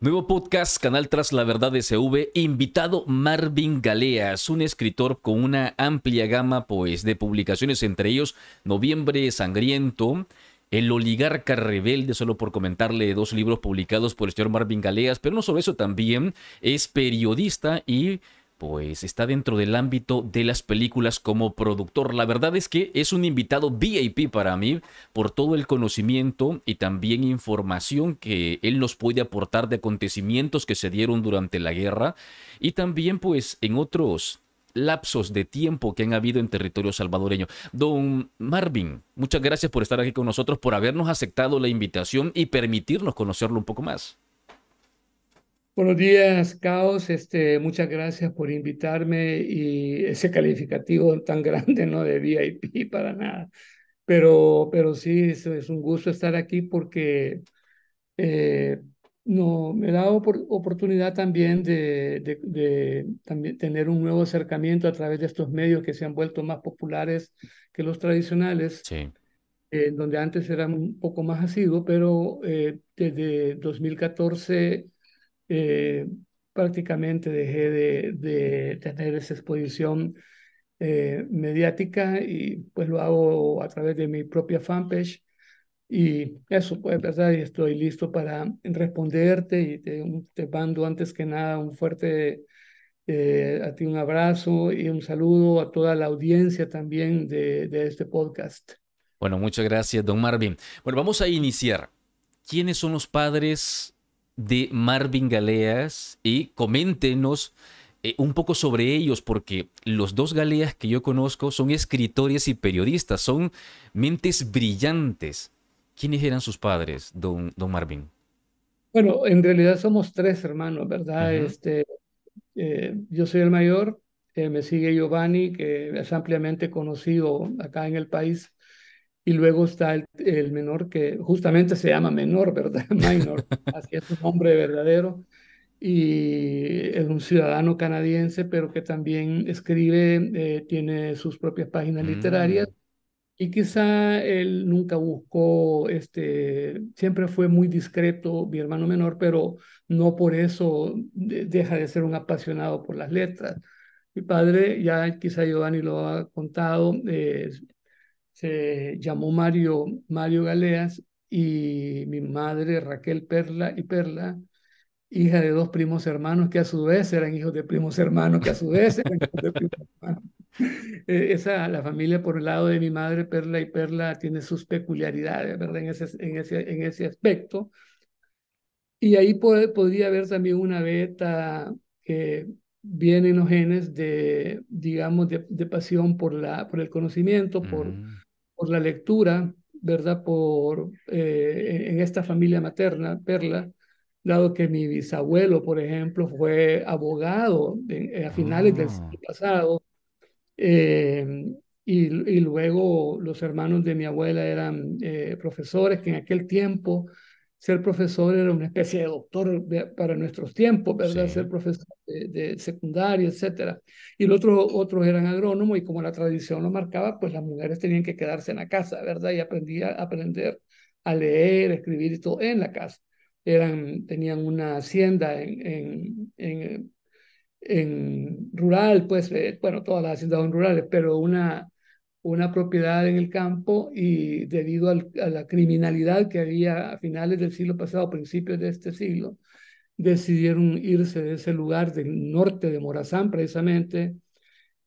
Nuevo podcast, canal Tras la Verdad SV, invitado Marvin Galeas, un escritor con una amplia gama pues, de publicaciones, entre ellos Noviembre Sangriento, el oligarca rebelde, solo por comentarle dos libros publicados por el señor Marvin Galeas, pero no solo eso, también es periodista y pues está dentro del ámbito de las películas como productor. La verdad es que es un invitado VIP para mí por todo el conocimiento y también información que él nos puede aportar de acontecimientos que se dieron durante la guerra y también pues en otros lapsos de tiempo que han habido en territorio salvadoreño. Don Marvin, muchas gracias por estar aquí con nosotros, por habernos aceptado la invitación y permitirnos conocerlo un poco más. Buenos días, Caos. Este, muchas gracias por invitarme y ese calificativo tan grande, no de VIP para nada. Pero, pero sí, es, un gusto estar aquí porque eh, no, me da oportunidad también de, de, también tener un nuevo acercamiento a través de estos medios que se han vuelto más populares que los tradicionales. Sí. Eh, donde antes era un poco más asiduo, pero eh, desde 2014 eh, prácticamente dejé de, tener esa exposición eh, mediática y pues lo hago a través de mi propia fanpage. Y eso puede pasar y estoy listo para responderte y te, te mando antes que nada un fuerte eh, a ti un abrazo y un saludo a toda la audiencia también de, de este podcast. Bueno, muchas gracias, don Marvin. Bueno, vamos a iniciar. ¿Quiénes son los padres de Marvin Galeas y coméntenos eh, un poco sobre ellos, porque los dos Galeas que yo conozco son escritores y periodistas, son mentes brillantes. ¿Quiénes eran sus padres, don, don Marvin? Bueno, en realidad somos tres hermanos, ¿verdad? Este, eh, yo soy el mayor, eh, me sigue Giovanni, que es ampliamente conocido acá en el país y luego está el, menor que justamente se llama menor, ¿verdad? Minor, así es su nombre verdadero. Y es un ciudadano canadiense, pero que también escribe, eh, tiene sus propias páginas literarias. Mm. Y quizá él nunca buscó, este, siempre fue muy discreto, mi hermano menor, pero no por eso deja de ser un apasionado por las letras. Mi padre, ya quizá Giovanni lo ha contado, eh, llamó Mario, Mario Galeas y mi madre Raquel Perla y Perla, hija de dos primos hermanos que a su vez eran hijos de primos hermanos, que a su vez eran hijos de primos hermanos. Eh, esa, la familia por el lado de mi madre Perla y Perla tiene sus peculiaridades, ¿verdad? En ese, en ese, en ese aspecto. Y ahí podría haber también una beta que viene en los genes de, digamos, de, pasión por, la, por el conocimiento, por... Mm la lectura, ¿verdad? Por, eh, en esta familia materna, Perla, dado que mi bisabuelo, por ejemplo, fue abogado eh, a finales del ah. siglo pasado, eh, y, luego los hermanos de mi abuela eran profesores que en aquel tiempo ser profesor era una especie de doctor para nuestros tiempos, ¿verdad? Ser profesor de, secundaria, etcétera. Y los otros, otros eran agrónomos y como la tradición lo marcaba, pues las mujeres tenían que quedarse en la casa, ¿verdad? Y aprendía a aprender a leer, escribir y todo en la casa. Eran, tenían una hacienda en, en, en, rural, pues, eh, bueno, todas las haciendas son rurales, pero una una propiedad en el campo y debido a la criminalidad que había a finales del siglo pasado, principios de este siglo, decidieron irse de ese lugar del norte de Morazán precisamente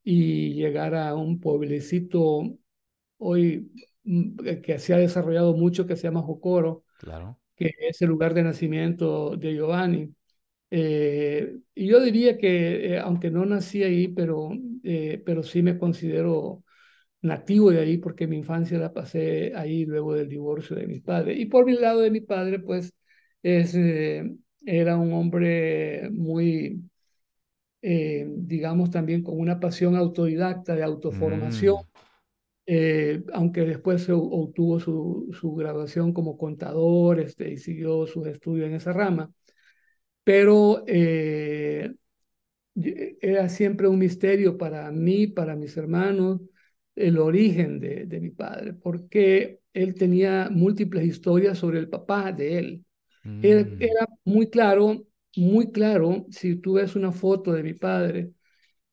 y llegar a un pueblecito hoy mm, que se ha desarrollado mucho que se llama Jocoro, que es el lugar de nacimiento de Giovanni. Eh, y yo diría que, eh, aunque no nací ahí, pero, eh, pero sí me considero nativo de ahí porque mi infancia la pasé ahí luego del divorcio de mis padres. Y por mi lado de mi padre, pues, es, eh, era un hombre muy, eh, digamos, también con una pasión autodidacta de autoformación. Mm. Eh, aunque después obtuvo su, su, graduación como contador este, y siguió sus estudios en esa rama. Pero era siempre un misterio para mí, para mis hermanos, el origen de, mi padre, porque él tenía múltiples historias sobre el papá de él. Mm. Era, muy claro, muy claro, si tú ves una foto de mi padre,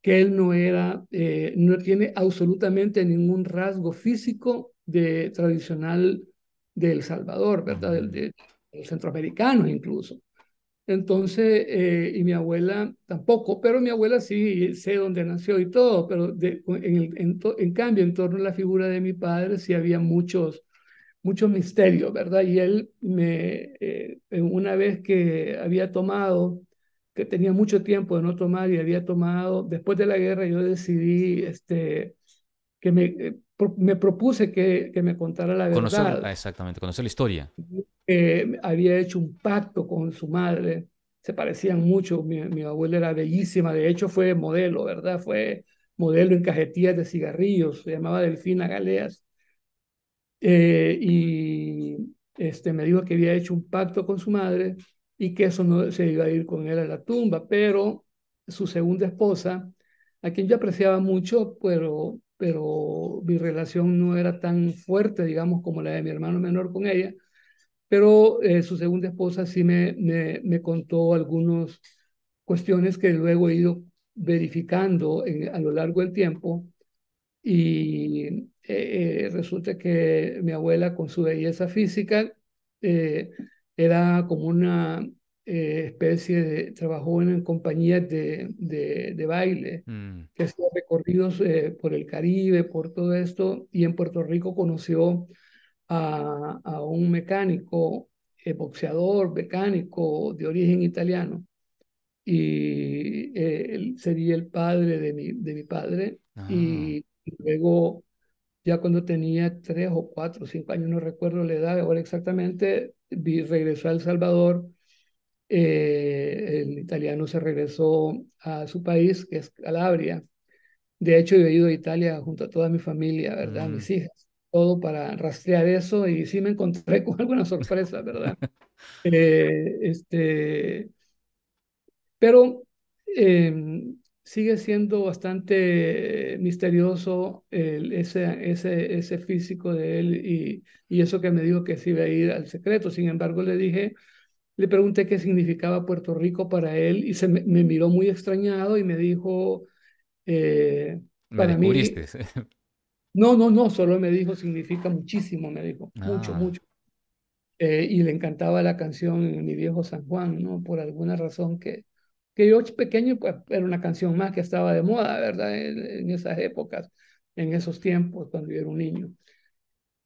que él no era, eh, no tiene absolutamente ningún rasgo físico de tradicional de El Salvador, ¿verdad? De, de, incluso. Entonces, eh, y mi abuela tampoco, pero mi abuela sí sé dónde nació y todo, pero en, cambio, en torno a la figura de mi padre sí había muchos, muchos misterios, ¿verdad? Y él me, eh, una vez que había tomado, que tenía mucho tiempo de no tomar y había tomado, después de la guerra yo decidí, este, que me, eh, me propuse que, que me contara la verdad. Ah, exactamente, conocer la historia. Eh, había hecho un pacto con su madre, se parecían mucho, mi, abuela era bellísima, de hecho fue modelo, ¿verdad? Fue modelo en cajetillas de cigarrillos, se llamaba Delfina Galeas. Eh, y este, me dijo que había hecho un pacto con su madre y que eso no se iba a ir con él a la tumba, pero su segunda esposa, a quien yo apreciaba mucho, pero, pero mi relación no era tan fuerte, digamos, como la de mi hermano menor con ella, pero eh, su segunda esposa sí me, me, me contó algunas cuestiones que luego he ido verificando a lo largo del tiempo y eh, eh, resulta que mi abuela con su belleza física era como una especie de, trabajó en compañías de, de, baile, mm. que estaban recorridos por el Caribe, por todo esto, y en Puerto Rico conoció a, un mecánico, eh, boxeador, mecánico de origen italiano, y eh, él sería el padre de mi, de mi padre. Y, ah. luego, ya cuando tenía tres o cuatro, o cinco años, no recuerdo la edad ahora exactamente, regresó a El Salvador. Eh, el italiano se regresó a su país, que es Calabria. De hecho, yo he ido a Italia junto a toda mi familia, ¿verdad? Mis mm. hijas todo para rastrear eso y sí me encontré con alguna sorpresa, ¿verdad? Eh, este, pero em, sigue siendo bastante misterioso el, ese, ese, ese físico de él y, y eso que me dijo que sí iba a ir al secreto. Sin embargo, le dije, le pregunté qué significaba Puerto Rico para él y se me, miró muy extrañado y me dijo... Eh, para mí, No, no, no, solo me dijo, significa muchísimo, me dijo, mucho, ah. mucho. Eh, y le encantaba la canción Mi viejo San Juan, ¿no? Por alguna razón que, que yo pequeño, pues era una canción más que estaba de moda, ¿verdad? En, esas épocas, en esos tiempos, cuando yo era un niño.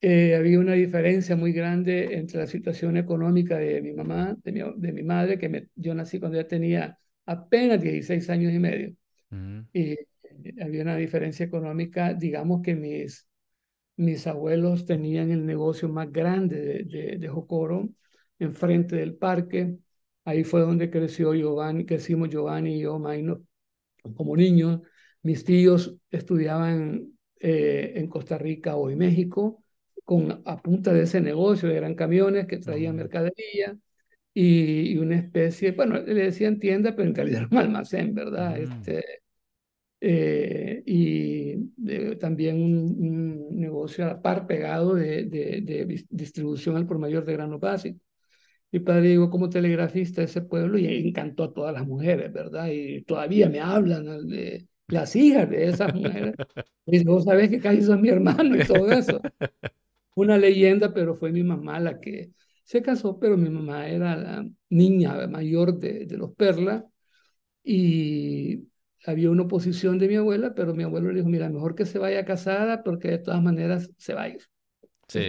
Eh, había una diferencia muy grande entre la situación económica de mi mamá, de mi, de mi madre, que yo nací cuando ya tenía apenas 16 años y medio. Y había una diferencia económica, digamos que mis, mis abuelos tenían el negocio más grande de, de, Jocoro, enfrente del parque. Ahí fue donde creció Giovanni, crecimos Giovanni y yo, Maino, como niños. Mis tíos estudiaban eh, en Costa Rica o en México con, a punta de ese negocio, eran camiones que traían mercadería y, una especie, bueno, le decían tienda, pero en realidad era un almacén, ¿verdad? este, eh, y también un, negocio a par pegado de, distribución al por mayor de grano básico. Mi padre llegó como telegrafista a ese pueblo y encantó a todas las mujeres, ¿verdad? Y todavía me hablan de las hijas de esas mujeres. Y vos sabés que casi son mi hermano y todo eso. Una leyenda, pero fue mi mamá la que se casó, pero mi mamá era la niña mayor de, de los Perla y había una oposición de mi abuela, pero mi abuelo le dijo, mira, mejor que se vaya casada porque de todas maneras se va a ir. Sí,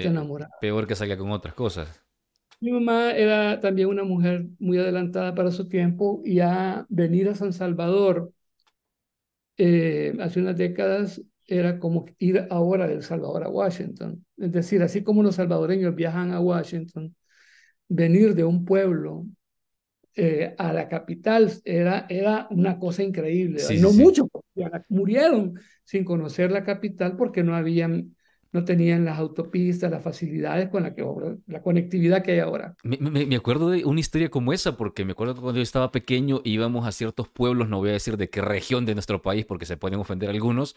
Peor que salga con otras cosas. Mi mamá era también una mujer muy adelantada para su tiempo y a venir a San Salvador eh, hace unas décadas era como ir ahora del Salvador a Washington. Es decir, así como los salvadoreños viajan a Washington, venir de un pueblo eh, a la capital era, era una cosa increíble. no muchos murieron sin conocer la capital porque no habían no tenían las autopistas, las facilidades con la que la conectividad que hay ahora. Me, acuerdo de una historia como esa, porque me acuerdo cuando yo estaba pequeño íbamos a ciertos pueblos, no voy a decir de qué región de nuestro país, porque se pueden ofender algunos,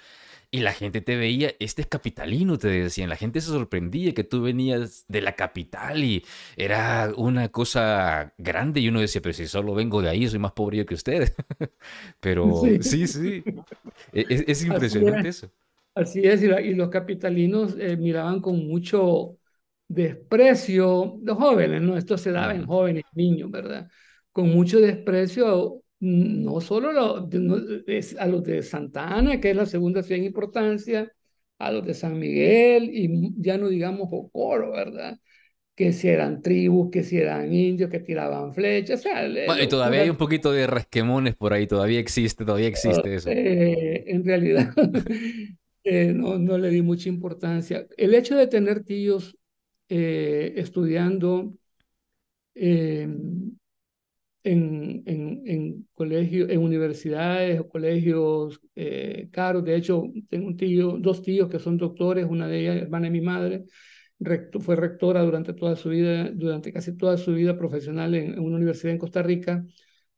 y la gente te veía, este es capitalino, te decían, la gente se sorprendía que tú venías de la capital y era una cosa grande y uno decía, pero si solo vengo de ahí, soy más pobre que usted. pero sí, sí, e, es impresionante eso. Así es, y, los capitalinos eh, miraban con mucho desprecio, los jóvenes, ¿no? Esto se daba en jóvenes, niños, ¿verdad? Con mucho desprecio, mm, no solo a los de Santa Ana, que es la segunda ciudad en importancia, a los de San Miguel y ya no digamos Jocoro, ¿verdad? que si eran tribus, que si eran indios, que tiraban flechas. O sea, bueno, y todavía hay un poquito de rasquemones por ahí, todavía existe, todavía existe ah, eso. Eh, en realidad, Eh, no, no le di mucha importancia. El hecho de tener tíos eh, estudiando eh, en, colegios, en universidades o colegios caros. De hecho, tengo un tío, dos tíos que son doctores, una de ellas, hermana de mi madre, fue rectora durante toda su vida, durante casi toda su vida profesional en, una universidad en Costa Rica.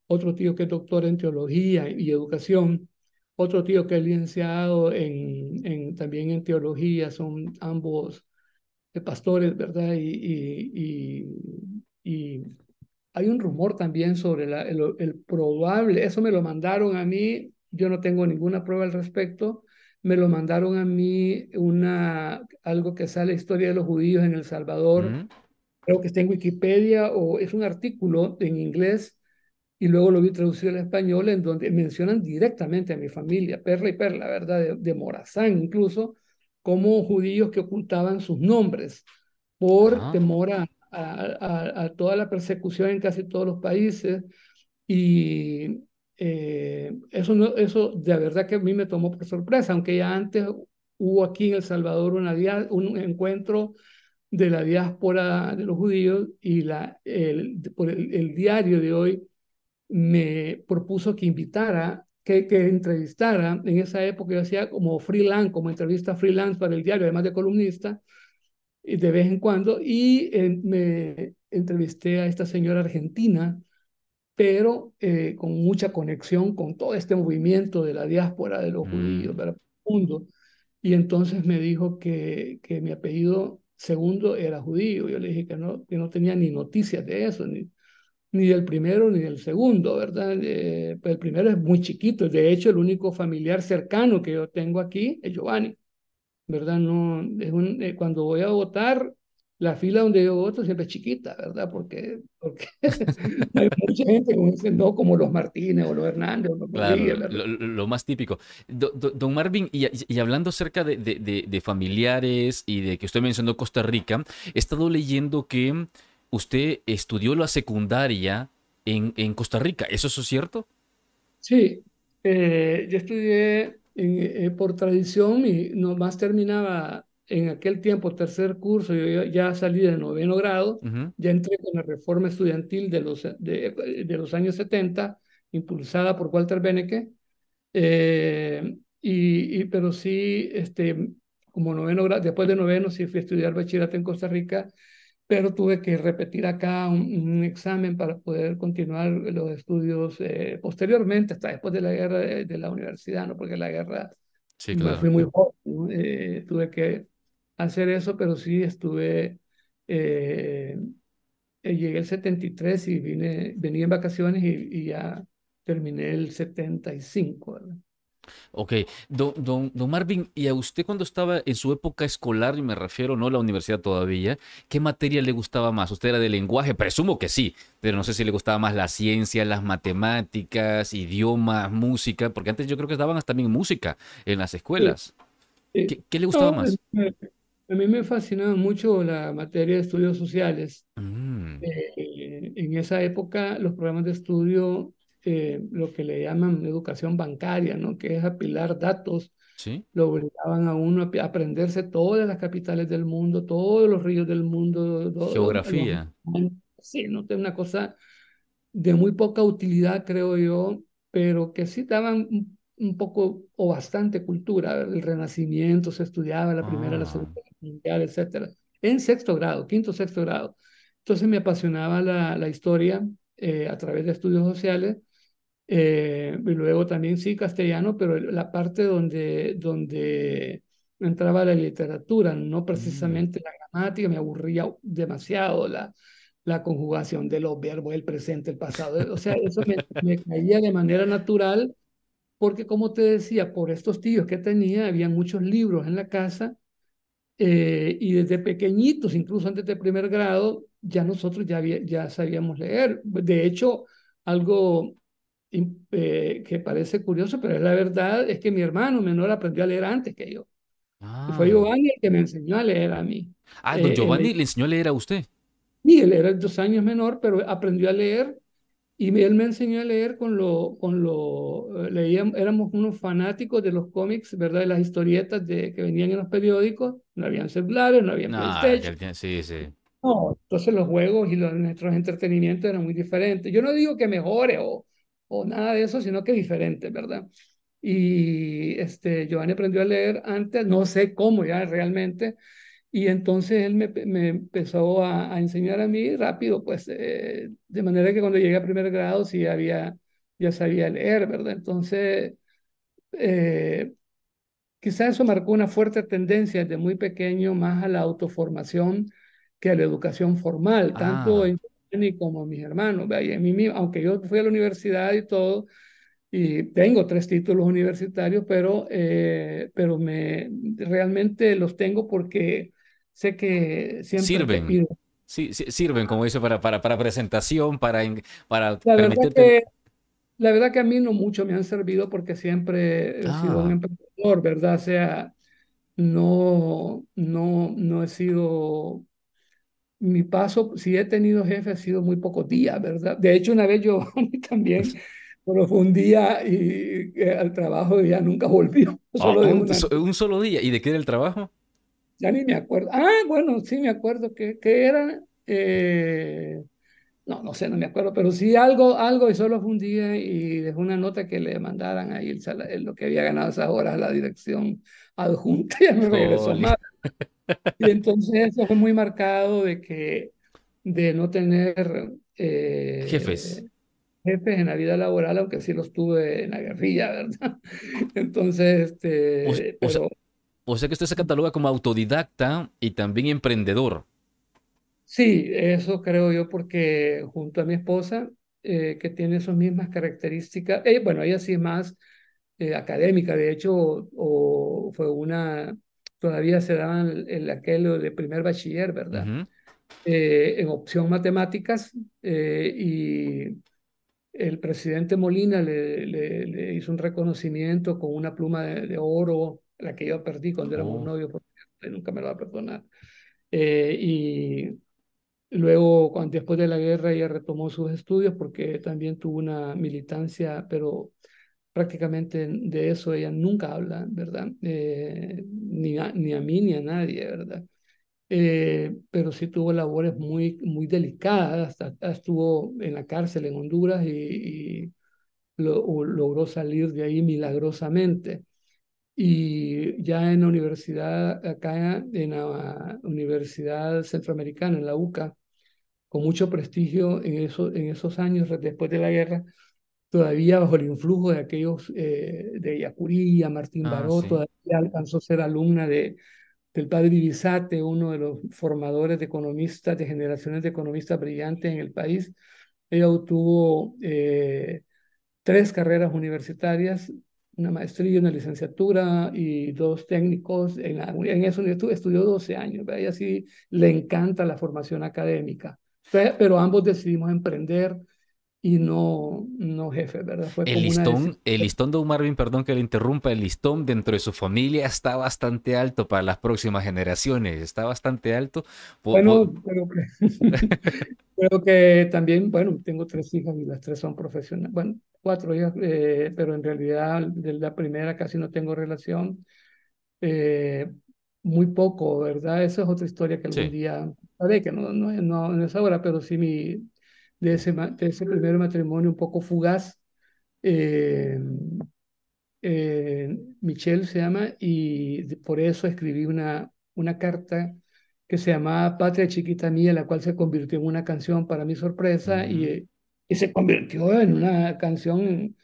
Otro tío que es doctor en teología y educación otro tío que es licenciado en, en, también en teología, son ambos eh, pastores, ¿verdad? Y, y, hay un rumor también sobre la, el, probable, eso me lo mandaron a mí, yo no tengo ninguna prueba al respecto, me lo mandaron a mí una, algo que sale Historia de los Judíos en El Salvador, creo que está en Wikipedia o es un artículo en inglés y luego lo vi traducido al español en donde mencionan directamente a mi familia, perla y perla, ¿verdad? De, Morazán incluso, como judíos que ocultaban sus nombres por ah. temor a, a, toda la persecución en casi todos los países. Y eh, eso, no, eso de verdad que a mí me tomó por sorpresa, aunque ya antes hubo aquí en El Salvador una, un encuentro de la diáspora de los judíos y la, el, por el diario de hoy me propuso que invitara, que, que entrevistara. En esa época yo hacía como freelance, como entrevista freelance para el diario, además de columnista, y de vez en cuando. Y eh, me entrevisté a esta señora argentina, pero eh, con mucha conexión con todo este movimiento de la diáspora de los judíos mm. del mundo. Y entonces me dijo que, que mi apellido segundo era judío. Yo le dije que no, que no tenía ni noticias de eso, ni, ni del primero ni del segundo, ¿verdad? Eh, pues el primero es muy chiquito, de hecho el único familiar cercano que yo tengo aquí es Giovanni, ¿verdad? No, eh, cuando voy a votar, la fila donde yo voto siempre es chiquita, ¿verdad? Porque, porque hay mucha gente como dice no, como los Martínez o los Hernández lo, más típico. don Marvin, y, hablando acerca de, familiares y de que estoy mencionando Costa Rica, he estado leyendo que usted estudió la secundaria en, Costa Rica, ¿eso es cierto? Sí, eh, yo estudié eh, por tradición y nomás terminaba en aquel tiempo tercer curso, yo ya salí de noveno grado, ya entré con la reforma estudiantil de los, de, los años 70, impulsada por Walter Beneke, eh, pero sí, este, como noveno grado, después de noveno sí fui a estudiar bachillerato en Costa Rica pero tuve que repetir acá un, examen para poder continuar los estudios eh, posteriormente, hasta después de la guerra de, la universidad, ¿no? Porque la guerra, sí, fui muy joven, eh, tuve que hacer eso, pero sí estuve, eh, llegué el 73 y vine, venía en vacaciones y, y ya terminé el 75, ¿verdad? Ok, don, don, don, Marvin, ¿y a usted cuando estaba en su época escolar, y me refiero no a la universidad todavía, qué materia le gustaba más? ¿Usted era de lenguaje? Presumo que sí, pero no sé si le gustaba más la ciencia, las matemáticas, idiomas, música, porque antes yo creo que estaban hasta también música en las escuelas. ¿Qué, le gustaba más? a mí me fascinaba mucho la materia de estudios sociales. Mm. Eh, en esa época los programas de estudio eh, lo que le llaman educación bancaria, ¿no? que es apilar datos. ¿Sí? Lo obligaban a uno a aprenderse todas las capitales del mundo, todos los ríos del mundo. Geografía. Sí, ¿no? una cosa de muy poca utilidad, creo yo, pero que sí daban un poco o bastante cultura. El Renacimiento se estudiaba, la Primera, la Segunda ah. Mundial, etcétera, en sexto grado, quinto, sexto grado. Entonces me apasionaba la, historia eh, a través de estudios sociales eh, y luego también sí castellano, pero la parte donde, donde entraba la literatura, no mm. precisamente la gramática, me aburría demasiado la, la conjugación de los verbos, el presente, el pasado. O sea, eso me, caía de manera natural porque, como te decía, por estos tíos que tenía, había muchos libros en la casa eh, y desde pequeñitos, incluso antes de primer grado, ya nosotros ya, ya sabíamos leer. De hecho, algo eh, que parece curioso, pero es la verdad, es que mi hermano menor aprendió a leer antes que yo. fue ah. Giovanni el que me enseñó a leer a mí. Ah, don eh, Giovanni le enseñó a leer a usted. Sí, él era dos años menor, pero aprendió a leer y él me enseñó a leer con lo, con lo, eh, leíamos, éramos unos fanáticos de los cómics, ¿verdad? De las historietas de, que venían en los periódicos, no habían celulares, no habían ah, no, Sí, sí. No, entonces los juegos y nuestros entretenimientos eran muy diferentes. Yo no digo que mejore o, o nada de eso, sino que diferente, ¿verdad? Y este, Giovanni aprendió a leer antes, no sé cómo ya realmente, y entonces él me, empezó a, enseñar a mí rápido, pues eh, de manera que cuando llegué a primer grado sí había, ya sabía leer, ¿verdad? Entonces, eh, quizás eso marcó una fuerte tendencia desde muy pequeño más a la autoformación que a la educación formal, tanto ah. en ni como mis hermanos, mí aunque yo fui a la universidad y todo, y tengo tres títulos universitarios, pero, eh, pero me, realmente los tengo porque sé que siempre... Sirven. Sí, sirven, como dice, para, para, para presentación, para, para la permitirte... Verdad que, la verdad que a mí no mucho me han servido porque siempre he sido un ah. emprendedor, ¿verdad? O sea, no, no, no he sido mi paso, si he tenido jefe, ha sido muy pocos días, ¿verdad? De hecho, una vez yo también, pues pero fue un día y, eh, al trabajo y ya nunca volvió. Ah, un, solo día. ¿Y de qué era el trabajo? Ya ni me acuerdo. Ah, bueno, sí me acuerdo que, que era... Eh, no, no sé, no me acuerdo, pero sí algo, algo y solo fue un día y dejó una nota que le mandaran ahí el, lo que había ganado esas horas a la dirección adjunta y me regresó mal. Y entonces eso fue muy marcado de que de no tener eh, jefes. Jefes en la vida laboral, aunque sí los tuve en la guerrilla, ¿verdad? Entonces, este... O, sea, que usted se cataloga como autodidacta y también emprendedor. Sí, eso creo yo porque junto a mi esposa, eh, que tiene esas mismas características, eh, bueno, ella sí es más académica, de hecho, o fue una todavía se daban el, aquello de primer bachiller, ¿verdad? Eh, en opción matemáticas eh, y el presidente Molina le, le, hizo un reconocimiento con una pluma de, oro, la que yo perdí cuando era éramos oh. novios, porque nunca me lo va a perdonar. Eh, y luego, cuando, después de la guerra, ella retomó sus estudios porque también tuvo una militancia, pero prácticamente de eso ella nunca habla, ¿verdad? Eh, ni, a, ni a mí ni a nadie, ¿verdad? Eh, pero sí tuvo labores muy, muy delicadas, hasta, estuvo en la cárcel en Honduras y, logró salir de ahí milagrosamente. Y ya en la universidad, acá en la Universidad Centroamericana, en la UCA, con mucho prestigio en, eso, en esos años después de la guerra, todavía bajo el influjo de aquellos eh, de Yacuría, Martín ah, Baró, todavía alcanzó a ser alumna de, del padre Divisate, uno de los formadores de economistas, de generaciones de economistas brillantes en el país. Ella obtuvo eh, tres carreras universitarias, una maestría, una licenciatura y dos técnicos. En, la, en eso estudió 12 años, a así le encanta la formación académica. Pero ambos decidimos emprender y no, no jefe, ¿verdad? el, listón, el listón de Marvin, perdón que le interrumpa, el listón dentro de su familia está bastante alto para las próximas generaciones, está bastante alto. Bueno, creo que, también, bueno, tengo tres hijas y las tres son profesionales, bueno, cuatro hijas, eh, pero en realidad de la primera casi no tengo relación, eh, muy poco, ¿verdad? Esa es otra historia que algún día, sabe que no, no, no es ahora, pero sí mi, de ese, primer matrimonio un poco fugaz. Eh, eh, Michelle se llama, y por eso escribí una, una carta que se llamaba Patria Chiquita Mía, la cual se convirtió en una canción para mi sorpresa y, se convirtió en una canción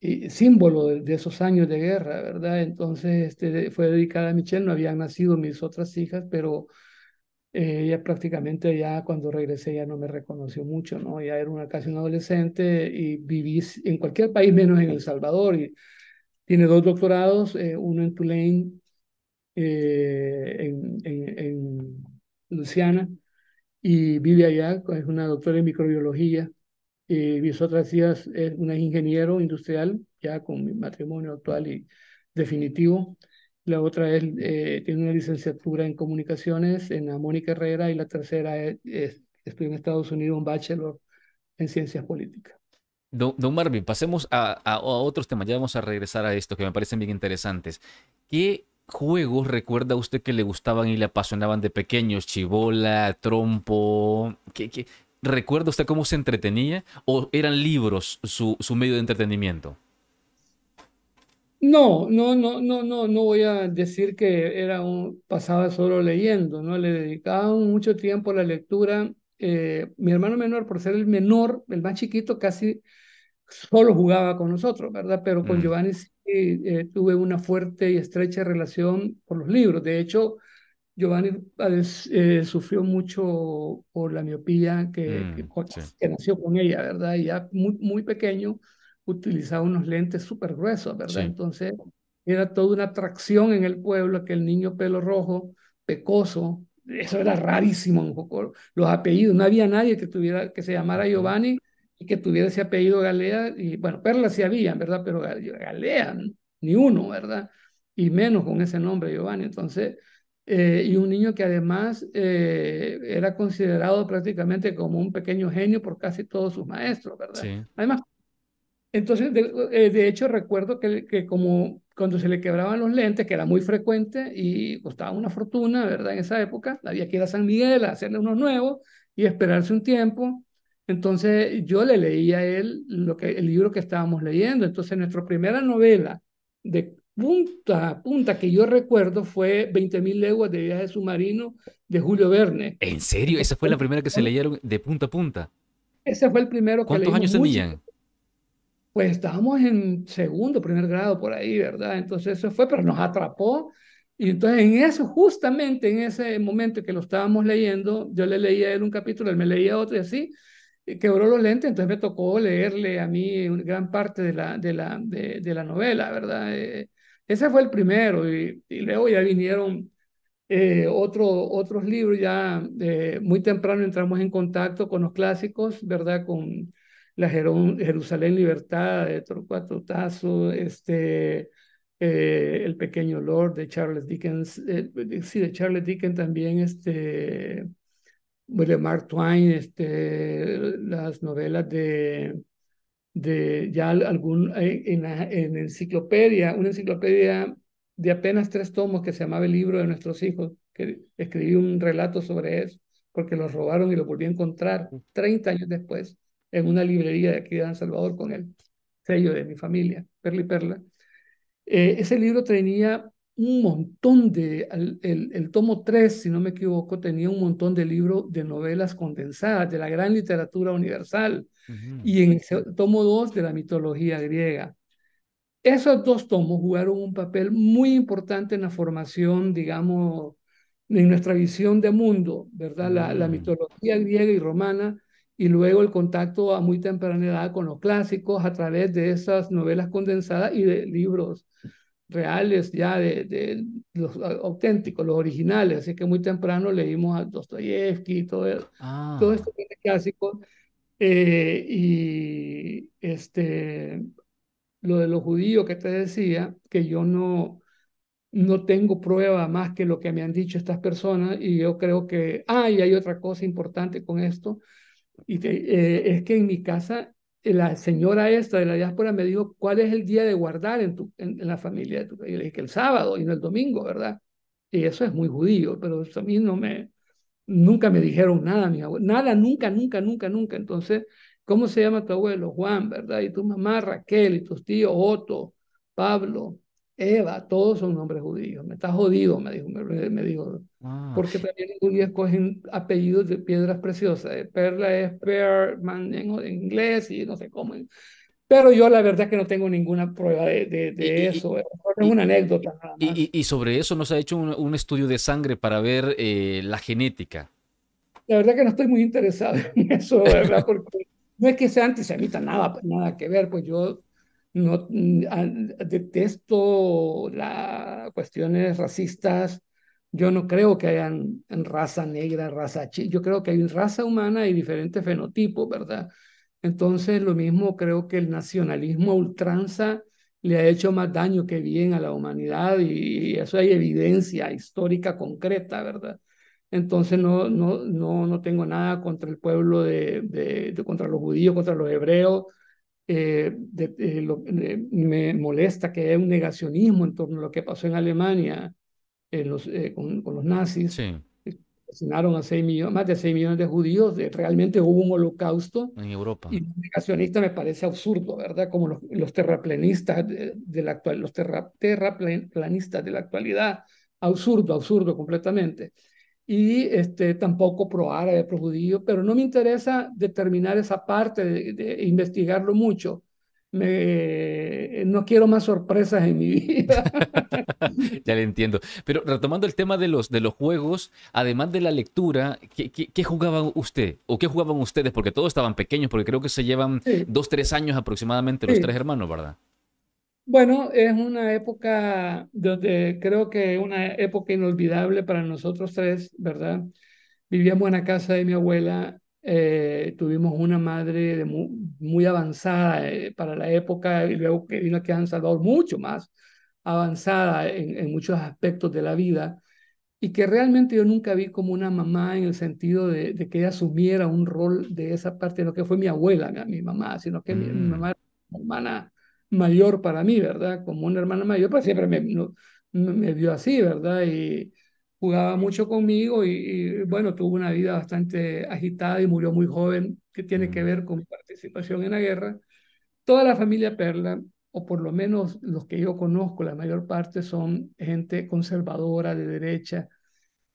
eh, símbolo de, esos años de guerra, ¿verdad? Entonces este, fue dedicada a Michelle, no habían nacido mis otras hijas, pero eh, ella prácticamente ya cuando regresé ya no me reconoció mucho, ¿no? Ya era una, casi un adolescente y viví en cualquier país menos en El Salvador. Y tiene dos doctorados, eh, uno en Tulane, eh, en, en, Luciana, y vive allá, es una doctora en microbiología. Y mis otras hijas es una ingeniero industrial, ya con mi matrimonio actual y definitivo la otra es, eh, tiene una licenciatura en comunicaciones en la Mónica Herrera y la tercera es, estudió en Estados Unidos un bachelor en ciencias políticas. Don, Marvin, pasemos a, otros temas, ya vamos a regresar a esto que me parecen bien interesantes. ¿Qué juegos recuerda usted que le gustaban y le apasionaban de pequeños? Chibola, trompo, ¿qué, qué? ¿Recuerda usted cómo se entretenía o eran libros su medio de entretenimiento? No, no, no, no, no, no voy a decir que era un, pasaba solo leyendo, ¿no? Le dedicaba mucho tiempo a la lectura. Eh, mi hermano menor, por ser el menor, el más chiquito, casi solo jugaba con nosotros, ¿verdad? Pero con mm. Giovanni sí eh, tuve una fuerte y estrecha relación por los libros. De hecho, Giovanni eh, sufrió mucho por la miopía que, que, mm, nació con ella, ¿verdad? ya muy, muy pequeño utilizaba unos lentes súper gruesos, ¿verdad? Entonces era toda una atracción en el pueblo que el niño pelo rojo, pecoso, eso era rarísimo en Jocor, los apellidos, no había nadie que tuviera, que se llamara Giovanni y que tuviera ese apellido Galea, y bueno, Perla sí había, ¿verdad? Pero Galea, ni uno, ¿verdad? Y menos con ese nombre, Giovanni. Entonces, eh, y un niño que además eh, era considerado prácticamente como un pequeño genio por casi todos sus maestros, ¿verdad? Además, entonces, eh, de, hecho, recuerdo que, como cuando se le quebraban los lentes, que era muy frecuente y costaba una fortuna, ¿verdad? En esa época, había que ir a San Miguel a hacerle unos nuevos y esperarse un tiempo. Entonces, yo le leía a él lo que, el libro que estábamos leyendo. Entonces, nuestra primera novela de punta a punta que yo recuerdo fue 20.000 leguas de viaje submarino de Julio Verne. ¿En serio? ¿Esa fue la primera que se leyeron de punta a punta? Ese fue el primero que ¿Cuántos años tenían? pues estábamos en segundo, primer grado por ahí, ¿verdad? Entonces eso fue, pero nos atrapó. Y entonces en eso, justamente en ese momento que lo estábamos leyendo, yo le leía a él un capítulo, él me leía otro y así, quebró los lentes, entonces me tocó leerle a mí gran parte de la, de la, de, la novela, ¿verdad? Eh, ese fue el primero y, luego ya vinieron eh, otro, otros libros, ya eh, muy temprano entramos en contacto con los clásicos, ¿verdad? Con la Jerusalén Libertad, de Torcuato tazo este, eh, El Pequeño Lord de Charles Dickens, eh, sí, de Charles Dickens también, este, William Mark Twain, este, las novelas de, de ya algún, eh, en, la, en enciclopedia, una enciclopedia de apenas tres tomos que se llamaba El libro de nuestros hijos, que escribí un relato sobre eso, porque los robaron y lo volví a encontrar 30 años después en una librería de aquí de San Salvador con el sello de mi familia, Perla Perla. Eh, ese libro tenía un montón de, el, tomo 3, si no me equivoco, tenía un montón de libros de novelas condensadas, de la gran literatura universal, y en el tomo 2 de la mitología griega. Esos dos tomos jugaron un papel muy importante en la formación, digamos, en nuestra visión de mundo, ¿verdad? la mm. mitología griega y romana y luego el contacto a muy temprana edad con los clásicos a través de esas novelas condensadas y de libros reales ya de, los auténticos, los originales. Así que muy temprano leímos a Dostoyevsky, todo, ah. todo esto de clásicos. Eh, y este, lo de los judíos que te decía, que yo no, no tengo prueba más que lo que me han dicho estas personas y yo creo que, ah, y hay otra cosa importante con esto, y eh, es que en mi casa, eh, la señora esta de la diáspora me dijo, ¿cuál es el día de guardar en, tu, en, la familia de tu Y le dije, que el sábado y no el domingo, ¿verdad? Y eso es muy judío, pero eso a mí no me, nunca me dijeron nada, mi abuelo, nada, nunca, nunca, nunca, nunca. Entonces, ¿cómo se llama tu abuelo? Juan, ¿verdad? Y tu mamá, Raquel, y tus tíos, Otto, Pablo, Eva, todos son nombres judíos. Me está jodido, me dijo. Me, dijo. Ah. Porque también los judíos cogen apellidos de piedras preciosas. Eh, perla es Per, en, en inglés y no sé cómo. Pero yo la verdad es que no tengo ninguna prueba de, eso. es eh, una anécdota. Y, sobre eso nos ha hecho un, estudio de sangre para ver eh, la genética. La verdad que no estoy muy interesado en eso, no es que sea antisemita, nada, pues, nada que ver. Pues yo no mm, ah, detesto las cuestiones racistas. Yo no creo que hayan raza negra, raza chi. Yo creo que hay raza humana y diferentes fenotipos, ¿verdad? Entonces, lo mismo creo que el nacionalismo ultranza le ha hecho más daño que bien a la humanidad y, eso hay evidencia histórica concreta, ¿verdad? Entonces no, no, no, no tengo nada contra el pueblo de, contra los judíos, contra los hebreos, eh, eh, de, me molesta que haya un negacionismo en torno a lo que pasó en Alemania en los, eh, con, los nazis. Asesinaron a 6 millones, más de 6 millones de judíos. realmente hubo un holocausto. En Europa. Y negacionista me parece absurdo, ¿verdad? Como los, terraplanistas de, la actual, los terra, terraplanistas de la actualidad. Absurdo, absurdo completamente y este, tampoco pro árabe, pro judío, pero no me interesa determinar esa parte, de, investigarlo mucho. Me, eh, no quiero más sorpresas en mi vida. ya le entiendo. Pero retomando el tema de los, de los juegos, además de la lectura, ¿qué, qué, jugaba usted? ¿O qué jugaban ustedes? Porque todos estaban pequeños, porque creo que se llevan dos, tres años aproximadamente los tres hermanos, ¿verdad? Bueno, es una época donde creo que una época inolvidable para nosotros tres, ¿verdad? Vivíamos en la casa de mi abuela, eh, tuvimos una madre muy, avanzada eh, para la época y luego que vino aquí a San Salvador mucho más avanzada en, muchos aspectos de la vida y que realmente yo nunca vi como una mamá en el sentido de, que ella asumiera un rol de esa parte no lo que fue mi abuela, mi mamá, sino que mi, mm. mamá era una hermana mayor para mí, ¿verdad? Como una hermana mayor, pues siempre me, vio así, ¿verdad? Y jugaba mucho conmigo y, bueno, tuvo una vida bastante agitada y murió muy joven, que tiene que mm. ver con participación en la guerra. Toda la familia Perla, o por lo menos los que yo conozco, la mayor parte son gente conservadora, de derecha.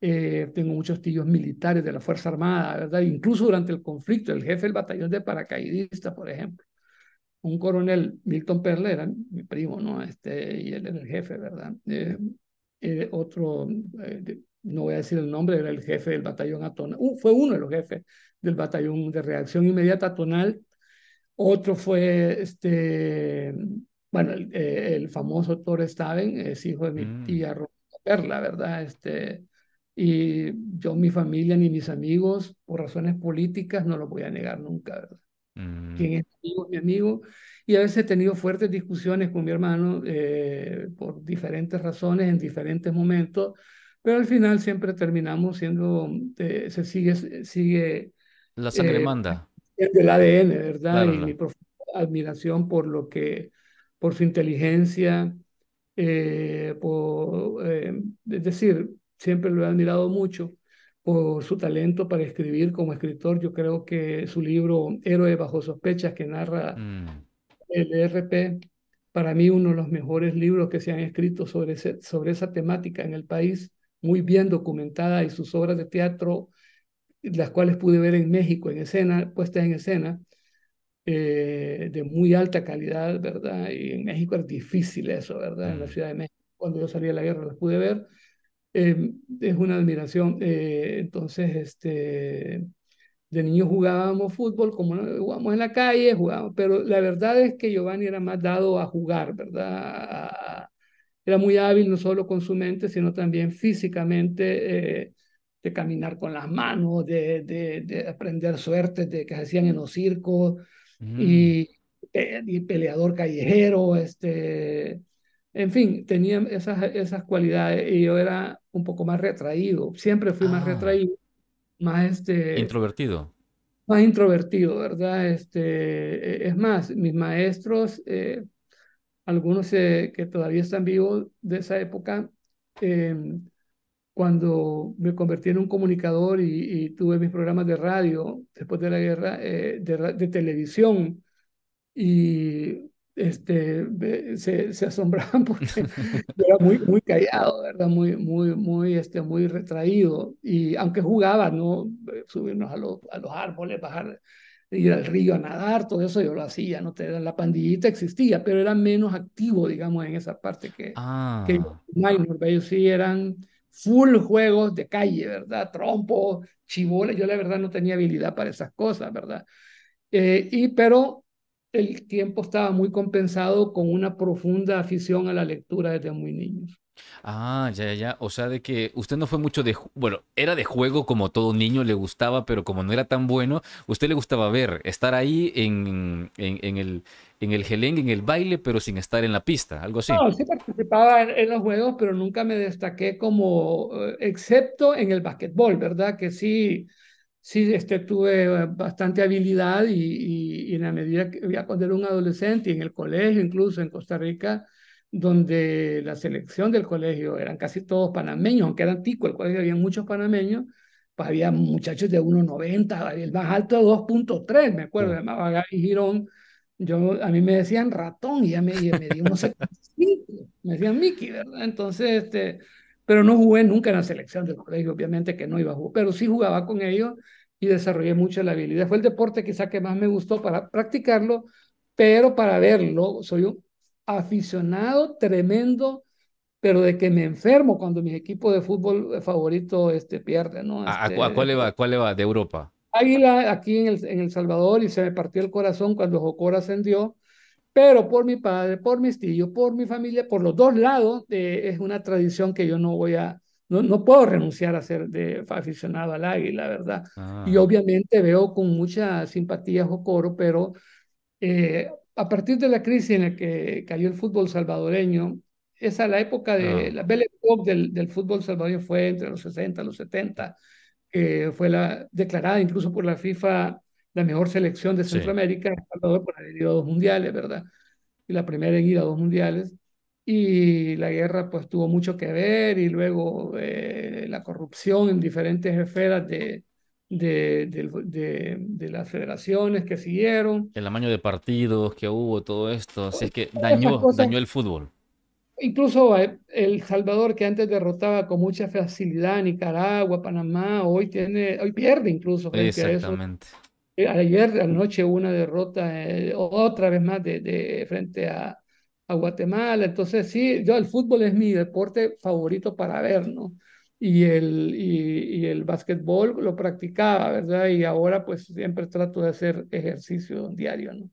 Eh, tengo muchos tíos militares de la Fuerza Armada, ¿verdad? Incluso durante el conflicto, el jefe del batallón de paracaidistas, por ejemplo un coronel, Milton era mi primo, ¿no? Este, y él era el jefe, ¿verdad? Eh, eh, otro, eh, no voy a decir el nombre, era el jefe del batallón atonal, uh, fue uno de los jefes del batallón de reacción inmediata atonal, otro fue, este, bueno, el, famoso Torres Staben, es hijo de mi mm. tía Rosa Perla, ¿verdad? Este, y yo, mi familia ni mis amigos, por razones políticas, no lo voy a negar nunca, ¿verdad? quien mm. es mi amigo, y a veces he tenido fuertes discusiones con mi hermano eh, por diferentes razones en diferentes momentos, pero al final siempre terminamos siendo, eh, se sigue, sigue... La sangre eh, manda. El ADN, ¿verdad? y mi mi admiración por lo que, por su inteligencia, eh, por, es decir, siempre lo he admirado mucho por su talento para escribir como escritor. Yo creo que su libro Héroe bajo sospechas, que narra mm. el ERP para mí uno de los mejores libros que se han escrito sobre, ese, sobre esa temática en el país, muy bien documentada y sus obras de teatro, las cuales pude ver en México en escena, puestas en escena, eh, de muy alta calidad, ¿verdad? Y en México es difícil eso, ¿verdad? En la mm. Ciudad de México, cuando yo salí de la guerra, las pude ver Em, es una admiración. Eh, entonces, este, de niño jugábamos fútbol, como jugábamos en la calle, jugábamos, pero la verdad es que Giovanni era más dado a jugar, ¿verdad? Era muy hábil no solo con su mente, sino también físicamente, eh, de caminar con las manos, de, de, aprender suerte de que hacían en los circos mm. y, eh, y, peleador callejero, este, en fin, tenía esas, esas cualidades y yo era un poco más retraído. Siempre fui más ah. retraído, más este... Introvertido. Más introvertido, ¿verdad? Este, e, es más, mis maestros, eh, algunos eh, que todavía están vivos de esa época, em, cuando me convertí en un comunicador y, tuve mis programas de radio después de la guerra, eh, de, de televisión, y este, se, se asombraban porque era muy, muy callado, ¿verdad? Muy, muy, muy, este, muy retraído. Y aunque jugaba, ¿no? Eh, subirnos a los, a los árboles, bajar, ir al río a nadar, todo eso yo lo hacía, ¿no? La pandillita existía, pero era menos activo, digamos, en esa parte que, ah. ellos sí eran full juegos de calle, ¿verdad? Trompo, chiboles, yo la verdad no tenía habilidad para esas cosas, ¿verdad? Eh, y pero el tiempo estaba muy compensado con una profunda afición a la lectura desde muy niños. Ah, ya, ya, ya. O sea, de que usted no fue mucho de... Bueno, era de juego como todo niño, le gustaba, pero como no era tan bueno, usted le gustaba ver, estar ahí en, en, el en el en el baile, pero sin estar en la pista, algo así. No, sí participaba en, los juegos, pero nunca me destaqué como, eh, excepto en el básquetbol, ¿verdad? Que sí, sí este, tuve eh, bastante habilidad y, y, en la medida que ya cuando era un adolescente, y en el colegio incluso en Costa Rica, donde la selección del colegio eran casi todos panameños, aunque era antico el colegio, había muchos panameños, pues había muchachos de 1,90, el más alto de 2,3, me acuerdo, llamaba Gaby Girón, yo, a mí me decían ratón y ya me, me di me decían Mickey, ¿verdad? Entonces, este, pero no jugué nunca en la selección del colegio, obviamente que no iba a jugar, pero sí jugaba con ellos y desarrollé mucho la habilidad. Fue el deporte quizá que más me gustó para practicarlo, pero para verlo soy un aficionado tremendo, pero de que me enfermo cuando mi equipo de fútbol favorito este, pierde. ¿no? ¿A, este, cuál le va, cuál le va de Europa? Águila aquí en el, en el Salvador y se me partió el corazón cuando Jocor ascendió, pero por mi padre, por mis tíos, por mi familia, por los dos lados, eh, es una tradición que yo no voy a no, puedo renunciar a ser de, aficionado al águila, ¿verdad? Y ah. obviamente veo con mucha simpatía a Jocoro, pero eh, a partir de la crisis en la que cayó el fútbol salvadoreño, esa la época de ah. la Belle Époque del, fútbol salvadoreño fue entre los 60 y los 70, fue la, declarada incluso por la FIFA la mejor selección de Centroamérica, por haber ido dos mundiales, ¿verdad? Y la primera en ir a dos mundiales y la guerra pues tuvo mucho que ver y luego eh, la corrupción en diferentes esferas de, de, las federaciones que siguieron. El amaño de partidos que hubo, todo esto, así es que dañó, dañó el fútbol. Incluso eh, El Salvador, que antes derrotaba con mucha facilidad Nicaragua, Panamá, hoy, tiene, hoy pierde incluso. Exactamente. A eh, Ayer, anoche, una derrota, otra vez más, de, frente a, a Guatemala. Entonces, sí, yo el fútbol es mi deporte favorito para ver, ¿no? Y el, y, el básquetbol lo practicaba, ¿verdad? Y ahora pues siempre trato de hacer ejercicio diario, ¿no?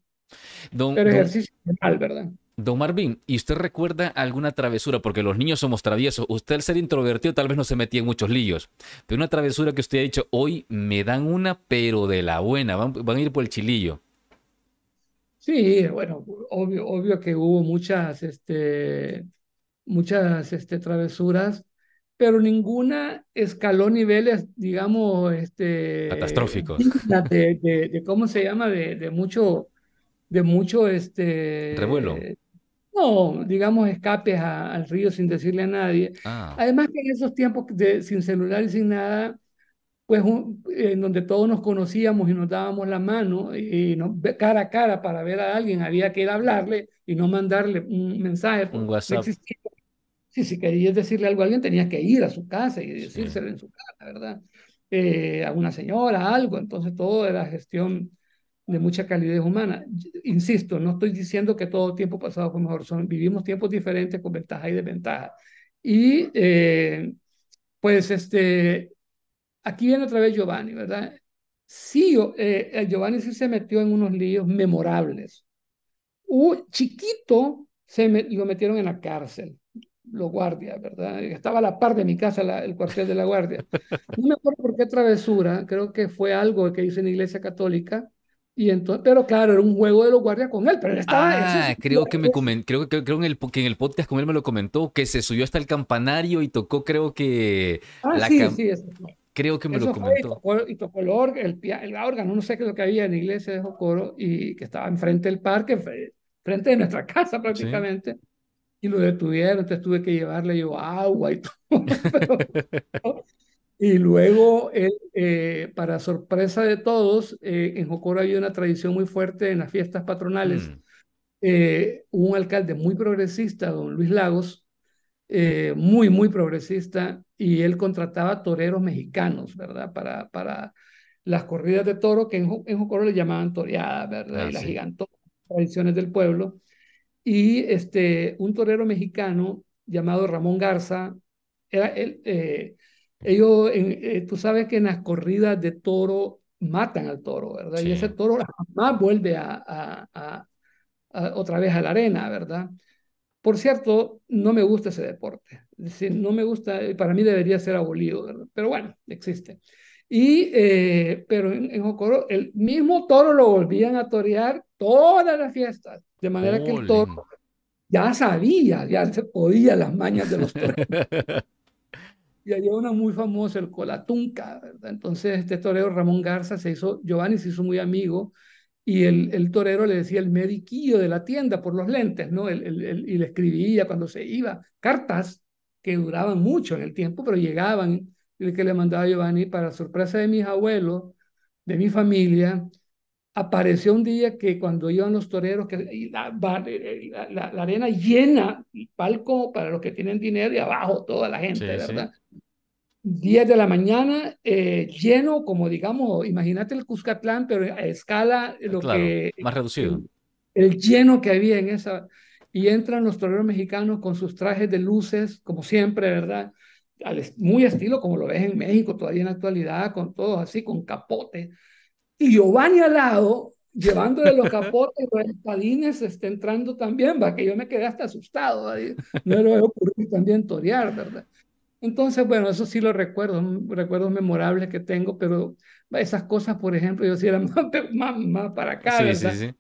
Pero ejercicio ¿verdad? Don Marvin, ¿y usted recuerda alguna travesura? Porque los niños somos traviesos. Usted al ser introvertido tal vez no se metía en muchos líos. Pero una travesura que usted ha dicho, hoy me dan una, pero de la buena, van, van a ir por el chilillo. Sí, bueno, obvio, obvio que hubo muchas, este, muchas este, travesuras, pero ninguna escaló niveles, digamos, este, catastróficos. De, de cómo se llama, de, de, mucho, de mucho, este, revuelo. No, digamos, escapes al río sin decirle a nadie. Ah. Además que en esos tiempos de, sin celular y sin nada, pues un, en donde todos nos conocíamos y nos dábamos la mano y, cara a cara para ver a alguien, había que ir a hablarle y no mandarle un mensaje. Un WhatsApp. sí, si querías decirle algo a alguien, tenías que ir a su casa y decírselo en su casa ¿verdad? Eh, a una señora, algo. Entonces, todo era gestión de mucha calidez humana. Insisto, no estoy diciendo que todo tiempo pasado fue mejor. Son, vivimos tiempos diferentes con ventajas y desventajas. Y eh, pues este, aquí viene otra vez Giovanni, ¿verdad? Sí, eh, eh, Giovanni sí se metió en unos líos memorables. Un chiquito se lo metieron en la cárcel, los guardias, ¿verdad? Estaba a la par de mi casa el cuartel de la guardia. No me acuerdo por qué travesura, creo que fue algo que hizo en la iglesia católica, y entonces, pero claro, era un juego de los guardias con él, pero él estaba... Ah, creo que me creo, que creo en el, en el podcast con él me lo comentó, que se subió hasta el campanario y tocó creo que... Ah, sí, sí, eso. Creo que me lo comentó. y, tocó, el, órgano, no sé qué es lo que había en la iglesia de Jocoro, y que estaba enfrente del parque, frente de nuestra casa prácticamente. Y lo detuvieron, entonces tuve que llevarle yo agua y todo. y luego, eh, para sorpresa de todos, eh, en Jocoro había una tradición muy fuerte en las fiestas patronales. Mm. Eh, un alcalde muy progresista, don Luis Lagos, eh, muy, muy progresista, y él contrataba toreros mexicanos, ¿verdad? Para, para las corridas de toro, que en, en Jocoro le llamaban toreada, ¿verdad? Ah, y las sí. tradiciones del pueblo. Y este, un torero mexicano llamado Ramón Garza, era él, eh, ellos, eh, tú sabes que en las corridas de toro matan al toro, ¿verdad? Y ese toro jamás vuelve a, otra vez a la arena, ¿verdad? Por cierto, no me gusta ese deporte. no me gusta, eh, para mí debería ser abolido, ¿verdad? pero bueno, existe. Y, eh, pero en, el mismo toro lo volvían a torear todas las fiestas, de manera que el toro ya sabía, ya se podía las mañas de los toros. y había una muy famosa, el Colatunca, ¿verdad? Entonces este torero Ramón Garza se hizo, Giovanni se hizo muy amigo y el, el, torero le decía el mediquillo de la tienda por los lentes, ¿no? El, y le escribía cuando se iba cartas que duraban mucho en el tiempo, pero llegaban, el que le mandaba Giovanni, para sorpresa de mis abuelos, de mi familia, apareció un día que cuando iban los toreros, que eh, eh, la, la, arena llena, el palco para los que tienen dinero y abajo toda la gente, ¿verdad? 10 de la mañana, eh, lleno, como digamos, imagínate el Cuscatlán, pero a escala, eh, lo que... Más reducido. El, lleno que había en esa... Y entran los toreros mexicanos con sus trajes de luces, como siempre, ¿verdad? muy estilo como lo ves en México todavía en la actualidad, con todos así, con capote. Y Giovanni al lado, llevando de los capotes, los espadines está entrando también, va, que yo me quedé hasta asustado, no me lo ocurrir también torear, ¿verdad? Entonces, bueno, eso sí lo recuerdo, recuerdos memorables que tengo, pero esas cosas, por ejemplo, yo sí era más, para acá, sí, Sí,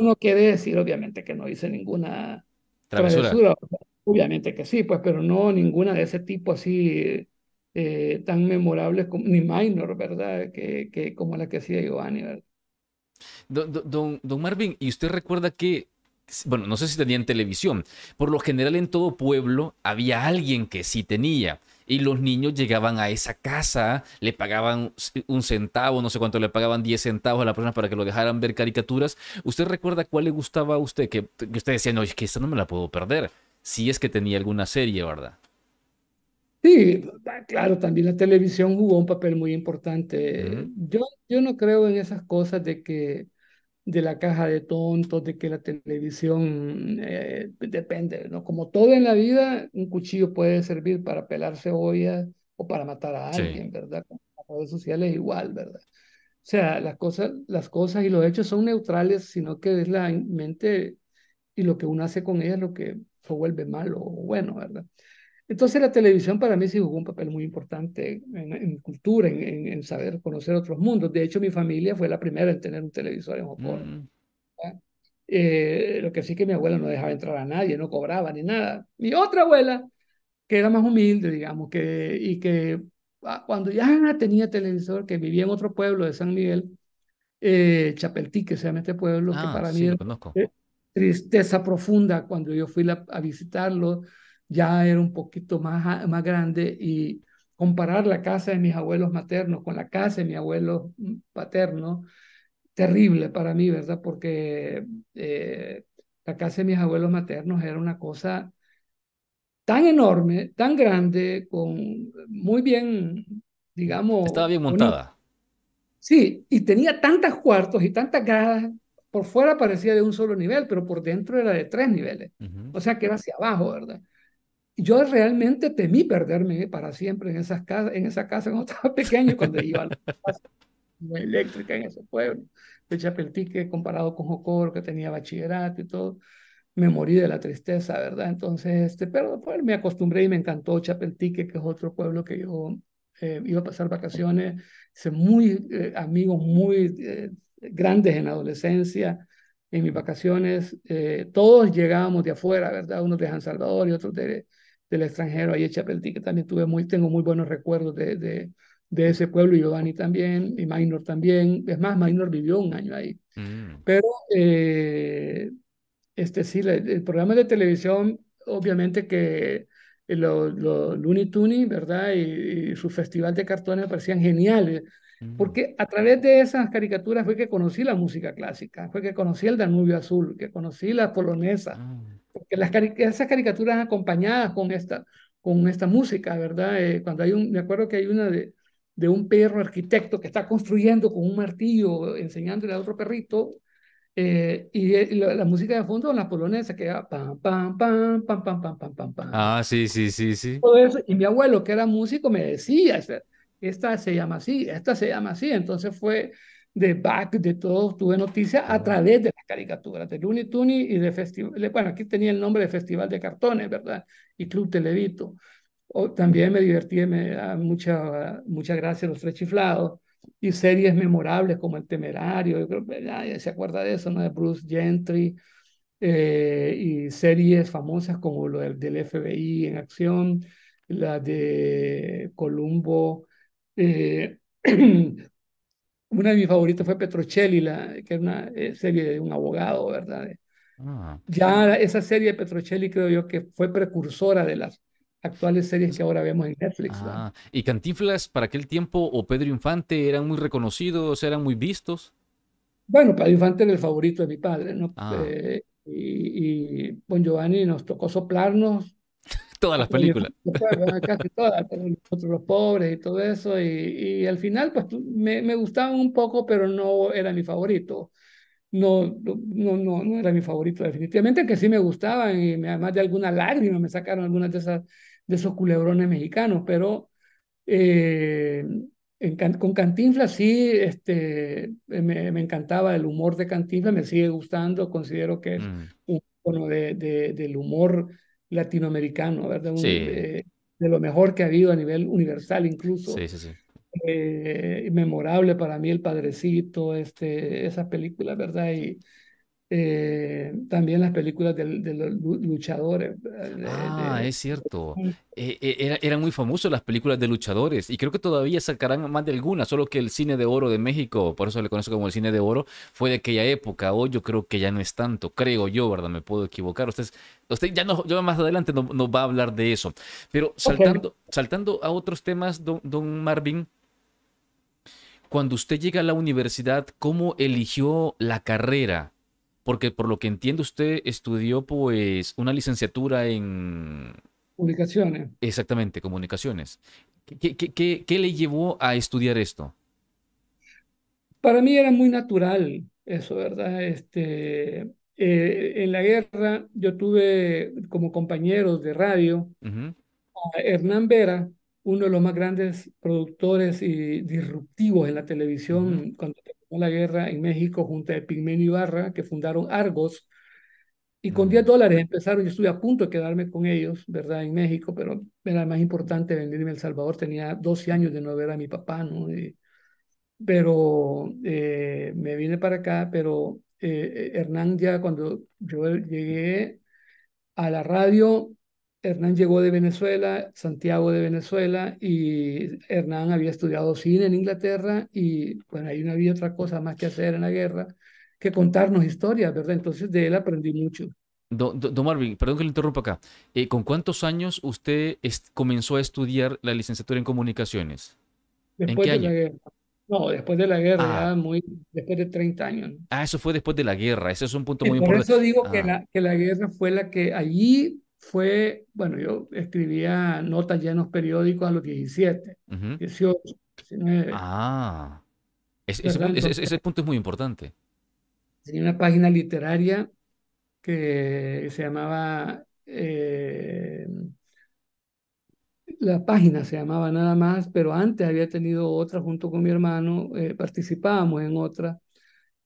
No quiere decir, obviamente, que no hice ninguna travesura. Obviamente que sí, pues, pero no ninguna de ese tipo así eh, tan memorable, como, ni minor, ¿verdad? Que, que como la que hacía Giovanni, ¿verdad? Don, don, don Marvin, ¿y usted recuerda que bueno, no sé si tenían televisión. Por lo general en todo pueblo había alguien que sí tenía. Y los niños llegaban a esa casa, le pagaban un centavo, no sé cuánto, le pagaban 10 centavos a la persona para que lo dejaran ver caricaturas. ¿Usted recuerda cuál le gustaba a usted? Que, usted decía, no, es que esa no me la puedo perder. Si es que tenía alguna serie, ¿verdad? Sí, claro, también la televisión jugó un papel muy importante. yo, yo no creo en esas cosas de que de la caja de tontos, de que la televisión eh, depende, ¿no? Como todo en la vida, un cuchillo puede servir para pelarse cebollas o para matar a alguien, ¿verdad? Las redes sociales igual, ¿verdad? O sea, las cosas, las cosas y los hechos son neutrales, sino que es la mente y lo que uno hace con ellas lo que se vuelve malo o bueno, ¿verdad? Entonces la televisión para mí sí jugó un papel muy importante en, cultura, en, en, saber conocer otros mundos. De hecho, mi familia fue la primera en tener un televisor en Japón. Mm. Eh, lo que sí que mi abuela no dejaba entrar a nadie, no cobraba ni nada. Mi otra abuela, que era más humilde, digamos, que, y que ah, cuando ya tenía televisor, que vivía en otro pueblo de San Miguel, eh, Chapeltí, que se llama este pueblo, que ah, para mí era eh, tristeza profunda cuando yo fui a visitarlo ya era un poquito más, más grande y comparar la casa de mis abuelos maternos con la casa de mi abuelo mm, paterno, terrible para mí, ¿verdad? Porque eh, la casa de mis abuelos maternos era una cosa tan enorme, tan grande, con muy bien, digamos... Estaba bien montada. Sí, y tenía tantos cuartos y tantas gradas, por fuera parecía de un solo nivel, pero por dentro era de tres niveles, o sea que era hacia abajo, ¿verdad? yo realmente temí perderme ¿eh? para siempre en, esas casas, en esa casa cuando estaba pequeño, cuando iba a la casa eléctrica en ese pueblo. De Chapeltique, comparado con Jocoro, que tenía bachillerato y todo, me morí de la tristeza, ¿verdad? Entonces, este, pero después me acostumbré y me encantó Chapeltique, que es otro pueblo que yo eh, iba a pasar vacaciones. Hice muy eh, amigos, muy grandes en adolescencia en mis vacaciones, todos llegábamos de afuera, ¿verdad? Unos de San Salvador y otros de, del extranjero, ahí en Chapeltí, que también tuve muy, tengo muy buenos recuerdos de, de, ese pueblo, y Giovanni también, y Minor también, es más, Minor vivió un año ahí. Mm. Pero, eh, este sí, el, programa de televisión, obviamente que eh, los lo, Looney Tunes, ¿verdad? Y, su festival de cartones parecían geniales, mm. porque a través de esas caricaturas fue que conocí la música clásica, fue que conocí el Danubio Azul, que conocí la polonesa, ah las esas caricaturas acompañadas con esta, con esta música, ¿verdad? Eh, cuando hay un, me acuerdo que hay una de, de un perro arquitecto que está construyendo con un martillo, enseñándole a otro perrito, eh, y, eh, la, música de fondo, la polonesa, que va pam, pam, pam, pam, pam, Ah, sí, sí, sí, sí. Y mi abuelo, que era músico, me decía, esta, se llama así, esta se llama así. Entonces fue de back, de todo, tuve noticias a ah. través de caricaturas de Looney Tunes y de festival, bueno, aquí tenía el nombre de Festival de Cartones, ¿verdad? Y Club Televito. O, también me divertí, me da ah, mucha, mucha gracia los tres chiflados y series memorables como El Temerario, yo creo que nadie se acuerda de eso, ¿no? De Bruce Gentry eh, y series famosas como lo del, FBI en acción, la de Columbo. Eh, Una de mis favoritas fue Petrocelli, la, que era una eh, serie de un abogado, ¿verdad? Ah. Ya esa serie de Petrocelli creo yo que fue precursora de las actuales series que ahora vemos en Netflix. Ah, ¿Y Cantinflas para aquel tiempo o Pedro Infante eran muy reconocidos, eran muy vistos? Bueno, Pedro Infante era el favorito de mi padre, ¿no? Ah. Eh, y, y Bon Giovanni nos tocó soplarnos Todas las películas. Ah, casi todas, nosotros los pobres y todo eso. Y, al final, pues me, me, gustaban un poco, pero no era mi favorito. No, no, no, no era mi favorito, definitivamente, que sí me gustaban y además de alguna lágrima me sacaron algunas de, esas, de esos culebrones mexicanos, pero eh, con Cantinflas sí este, me, encantaba el humor de Cantinflas, me sigue gustando, considero que es mm. un de, del humor latinoamericano, ¿verdad? de, lo mejor que ha habido a nivel universal incluso. Sí, eh, memorable para mí El Padrecito, este, esa película, ¿verdad? Y eh, también las películas de, los luchadores. Eh, ah, es cierto. Eh, eran muy famosas las películas de luchadores y creo que todavía sacarán más de algunas, solo que el cine de oro de México, por eso le conozco como el cine de oro, fue de aquella época. Hoy yo creo que ya no es tanto, creo yo, ¿verdad? Me puedo equivocar. Usted, usted ya no, más adelante nos no va a hablar de eso. Pero saltando, saltando a otros temas, don Marvin cuando usted llega a la universidad, ¿cómo eligió la carrera? porque por lo que entiendo usted estudió pues una licenciatura en... Comunicaciones. Exactamente, comunicaciones. ¿Qué, le llevó a estudiar esto? Para mí era muy natural eso, ¿verdad? Este, eh, en la guerra yo tuve como compañeros de radio a Hernán Vera, uno de los más grandes productores y disruptivos en la televisión la guerra en México junto a y Barra, que fundaron Argos, y con 10 dólares empezaron, yo estuve a punto de quedarme con ellos, ¿verdad? En México, pero era más importante venirme a El Salvador, tenía 12 años de no ver a mi papá, ¿no? pero eh, me vine para acá, pero eh, eh, Hernán ya cuando yo llegué a la radio, Hernán llegó de Venezuela, Santiago de Venezuela, y Hernán había estudiado cine en Inglaterra y bueno, ahí no había otra cosa más que hacer en la guerra que contarnos historias, ¿verdad? Entonces de él aprendí mucho. Don, Marvin, perdón que le interrumpa acá. Eh, ¿Con cuántos años usted comenzó a estudiar la licenciatura en comunicaciones? Después ¿En qué de año? La guerra. No, después de la guerra, ah. muy, después de 30 años. Ah, eso fue después de la guerra, ese es un punto eh, muy importante. Por eso digo que, ah. la, que la guerra fue la que allí fue, bueno, yo escribía notas ya en los periódicos a los 17, 18, 19. Ah, ese, punto es muy importante. Tenía una página literaria que se llamaba, eh, la página se llamaba nada más, pero antes había tenido otra junto con mi hermano, eh, participábamos en otra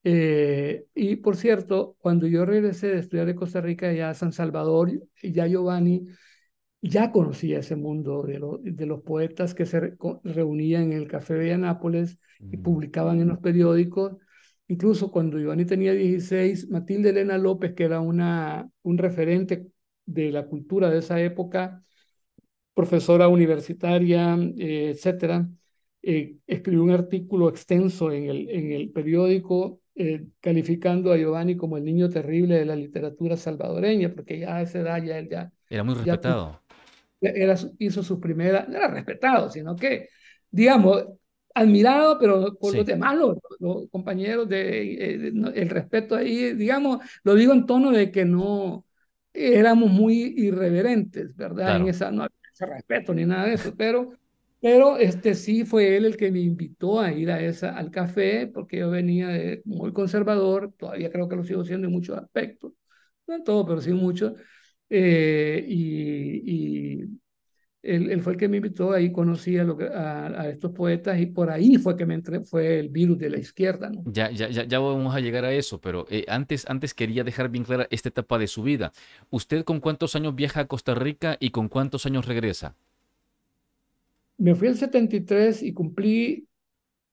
eh, y por cierto, cuando yo regresé de estudiar de Costa Rica ya a San Salvador, ya Giovanni ya conocía ese mundo de, los poetas que se reunían en el Café de Nápoles y mm. publicaban en los periódicos. Incluso cuando Giovanni tenía 16, Matilde Elena López, que era una, un referente de la cultura de esa época, profesora universitaria, eh, etcétera, eh, escribió un artículo extenso en el, en el periódico eh, calificando a Giovanni como el niño terrible de la literatura salvadoreña, porque ya a esa edad ya él ya... Era muy respetado. Pues, era, hizo sus primeras, no era respetado, sino que, digamos, admirado, pero por los demás, los, compañeros, de, eh, el respeto ahí, digamos, lo digo en tono de que no éramos muy irreverentes, ¿verdad? En esa, no había ese respeto ni nada de eso, pero pero este sí fue él el que me invitó a ir a esa, al café, porque yo venía de muy conservador, todavía creo que lo sigo siendo en muchos aspectos, no en todo, pero sí en muchos. Eh, y, él, fue el que me invitó, ahí conocí a, lo a, estos poetas y por ahí fue que me entré, fue el virus de la izquierda. ¿no? Ya, ya, vamos a llegar a eso, pero eh, antes, antes quería dejar bien clara esta etapa de su vida. ¿Usted con cuántos años viaja a Costa Rica y con cuántos años regresa? me fui el 73 y cumplí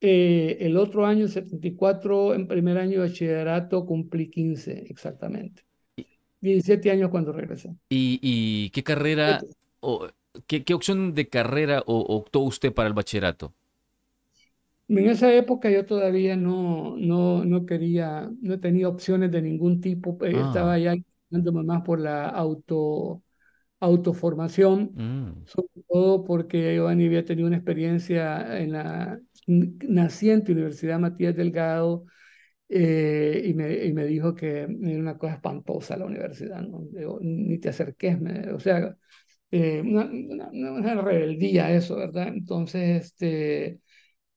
eh, el otro año, 74, en primer año de bachillerato, cumplí 15 exactamente. 17 años cuando regresé. ¿Y, qué carrera, o, ¿qué, opción de carrera optó usted para el bachillerato? En esa época yo todavía no, no, no quería, no tenía opciones de ningún tipo. Eh, ah. Estaba ya más por la auto autoformación, mm. sobre todo porque yo había tenido una experiencia en la naciente Universidad Matías Delgado eh, y, me, y, me, dijo que era una cosa espantosa la universidad, ni te acerques, o sea, eh, una, una, rebeldía eso, ¿verdad? Entonces, este,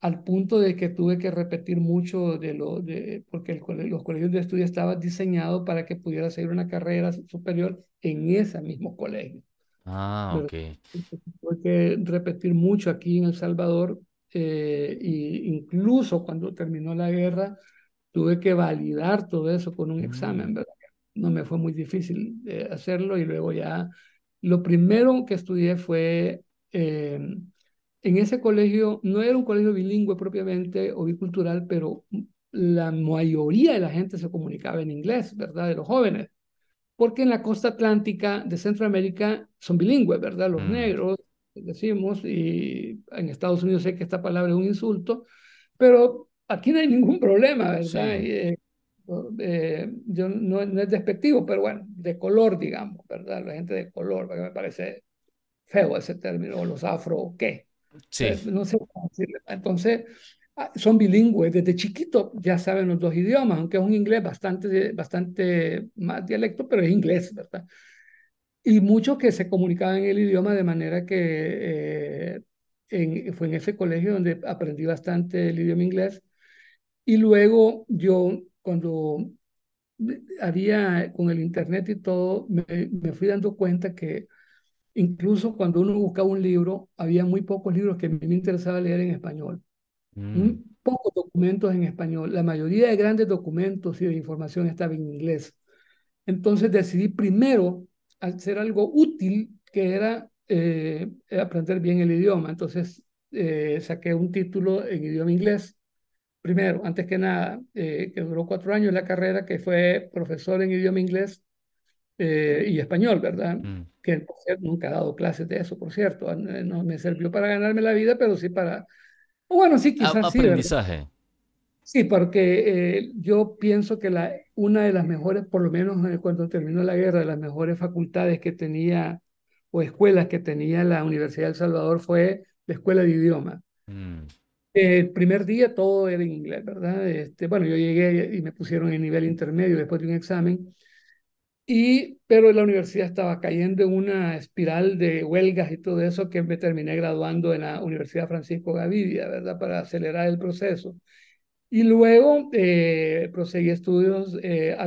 al punto de que tuve que repetir mucho de lo de, porque los colegios de estudio estaban diseñados para que pudiera seguir una carrera superior en ese mismo colegio. Ah, ok. Tuve que repetir mucho aquí en El Salvador eh, e incluso cuando terminó la guerra tuve que validar todo eso con un examen, mm. ¿verdad? No me fue muy difícil eh, hacerlo y luego ya lo primero que estudié fue eh, en ese colegio no era un colegio bilingüe propiamente o bicultural, pero la mayoría de la gente se comunicaba en inglés, ¿verdad? De los jóvenes. Porque en la costa atlántica de Centroamérica son bilingües, ¿verdad? Los mm. negros, decimos, y en Estados Unidos sé que esta palabra es un insulto, pero aquí no hay ningún problema, ¿verdad? Eh, eh, yo no, no, es despectivo, pero bueno, de color, digamos, ¿verdad? La gente de color, porque me parece feo ese término, los afro, ¿qué? Sí. Eh, no sé Entonces, ah, son bilingües. Desde chiquito ya saben los dos idiomas, aunque es un inglés bastante, bastante más dialecto, pero es inglés, ¿verdad? Y muchos que se comunicaban en el idioma de manera que eh, fue en ese colegio donde aprendí bastante el idioma inglés. Y luego yo, cuando había con el internet y todo, me, me fui dando cuenta que Incluso cuando uno buscaba un libro, había muy pocos libros que me interesaba leer en español. Mm. pocos documentos en español. La mayoría de grandes documentos y de información estaba en inglés. Entonces decidí primero hacer algo útil que era eh, aprender bien el idioma. Entonces eh, saqué un título en idioma inglés. Primero, antes que nada, eh, que duró cuatro años la carrera, que fue profesor en idioma inglés eh, y español, ¿verdad? Mm. Que nunca he dado clases de eso, por cierto. Ah, no me sirvió para ganarme la vida, pero sí para. Bueno, sí, quizás sí. Aprendizaje. Sí, porque eh, yo pienso que la, una de las mejores, por lo menos eh, cuando terminó la guerra, de las mejores facultades que tenía o escuelas que tenía la Universidad de Salvador fue la escuela de idioma. Mm. El primer día todo era en inglés, ¿verdad? Este, bueno, yo llegué y me pusieron en nivel intermedio después de un examen y, pero la universidad estaba cayendo en una espiral de huelgas y todo eso que me terminé graduando en la Universidad Francisco Gavidia, ¿verdad? Para acelerar el proceso. Y luego eh, proseguí estudios eh,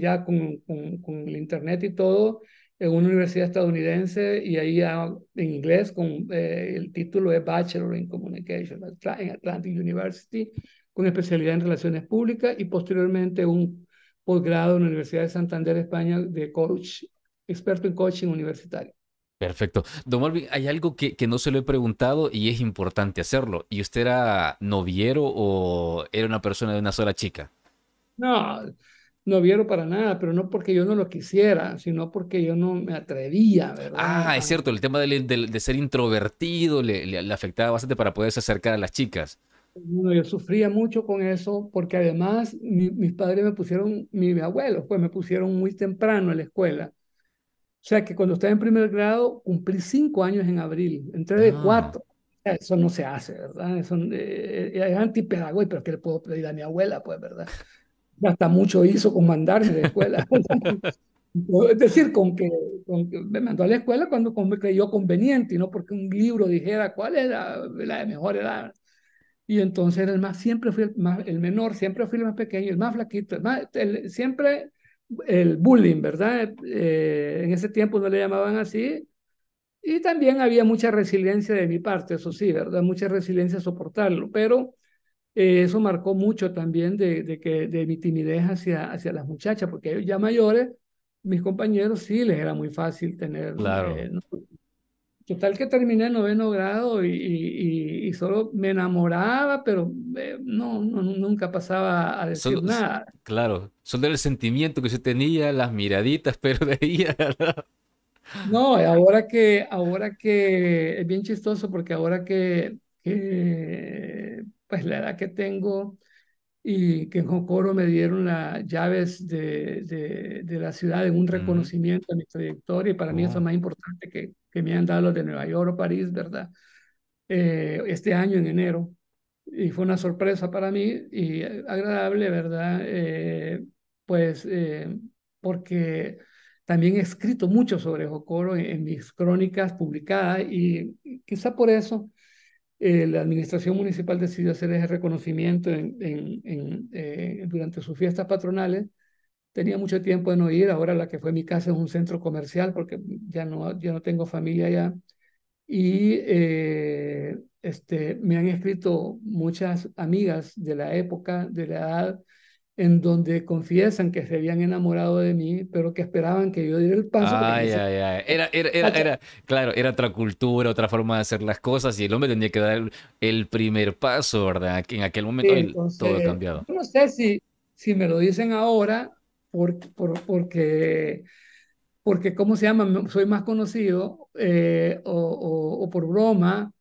ya con, con, el Internet y todo en una universidad estadounidense y ahí en inglés con eh, el título de Bachelor in Communication en Atlantic University con especialidad en relaciones públicas y posteriormente un posgrado en la Universidad de Santander, España, de coach, experto en coaching universitario. Perfecto. Don Marvin, hay algo que, que, no se lo he preguntado y es importante hacerlo. ¿Y usted era noviero o era una persona de una sola chica? No, noviero para nada, pero no porque yo no lo quisiera, sino porque yo no me atrevía, ¿verdad? Ah, es cierto, el tema de, ser introvertido le, le afectaba bastante para poderse acercar a las chicas yo sufría mucho con eso porque además mis padres me pusieron, mi abuelo pues me pusieron muy temprano en la escuela. O sea que cuando estaba en primer grado cumplí cinco años en abril, entré de ah. cuatro. Eso no se hace, ¿verdad? Eso, eh, eh, es antipedagógico, pero ¿qué le puedo pedir a mi abuela, pues, verdad? Hasta mucho hizo con mandarme de escuela. es decir, con que, con que, me mandó a la escuela cuando me creyó conveniente y no porque un libro dijera cuál era la mejor edad. Y entonces el más, siempre fui el, el menor, siempre fui el más pequeño, el más flaquito, siempre el bullying, ¿verdad? Eh, en ese tiempo no le llamaban así. Y también había mucha resiliencia de mi parte, eso sí, ¿verdad? Mucha resiliencia a soportarlo, pero eh, eso marcó mucho también de, de, que, de mi timidez hacia, hacia las muchachas, porque ellos ya mayores, mis compañeros sí les era muy fácil tener, claro. Eh, Tal que terminé el noveno grado y, solo me enamoraba, pero eh, no, nunca pasaba a decir nada. Claro, solo era el sentimiento que se tenía, las miraditas, pero de ella. No, ahora que, ahora que es bien chistoso porque ahora que, pues la edad que tengo, y que en Jocoro me dieron las llaves de, de, la ciudad en un reconocimiento a mi trayectoria y para mí eso es oh. más importante que, que me han dado los de Nueva York o París, ¿verdad? Eh, este año en enero y fue una sorpresa para mí y agradable, ¿verdad? Eh, pues eh, porque también he escrito mucho sobre Jocoro en mis crónicas publicadas y quizá por eso eh, la administración municipal decidió hacer ese reconocimiento en, eh, durante sus fiestas patronales. Tenía mucho tiempo en no ir, ahora la que fue mi casa es un centro comercial porque ya no, ya no tengo familia allá. Y eh, este, me han escrito muchas amigas de la época, de la edad, en donde confiesan que se habían enamorado de mí, pero que esperaban que yo diera el paso. Ay, ay, ay. Era, era, era, claro, era otra cultura, otra forma de hacer las cosas y el hombre tenía que dar el, primer paso, ¿verdad? en aquel momento todo ha cambiado. no sé si, si me lo dicen ahora por, por, porque, porque, ¿cómo se llama? Soy más conocido eh, o por broma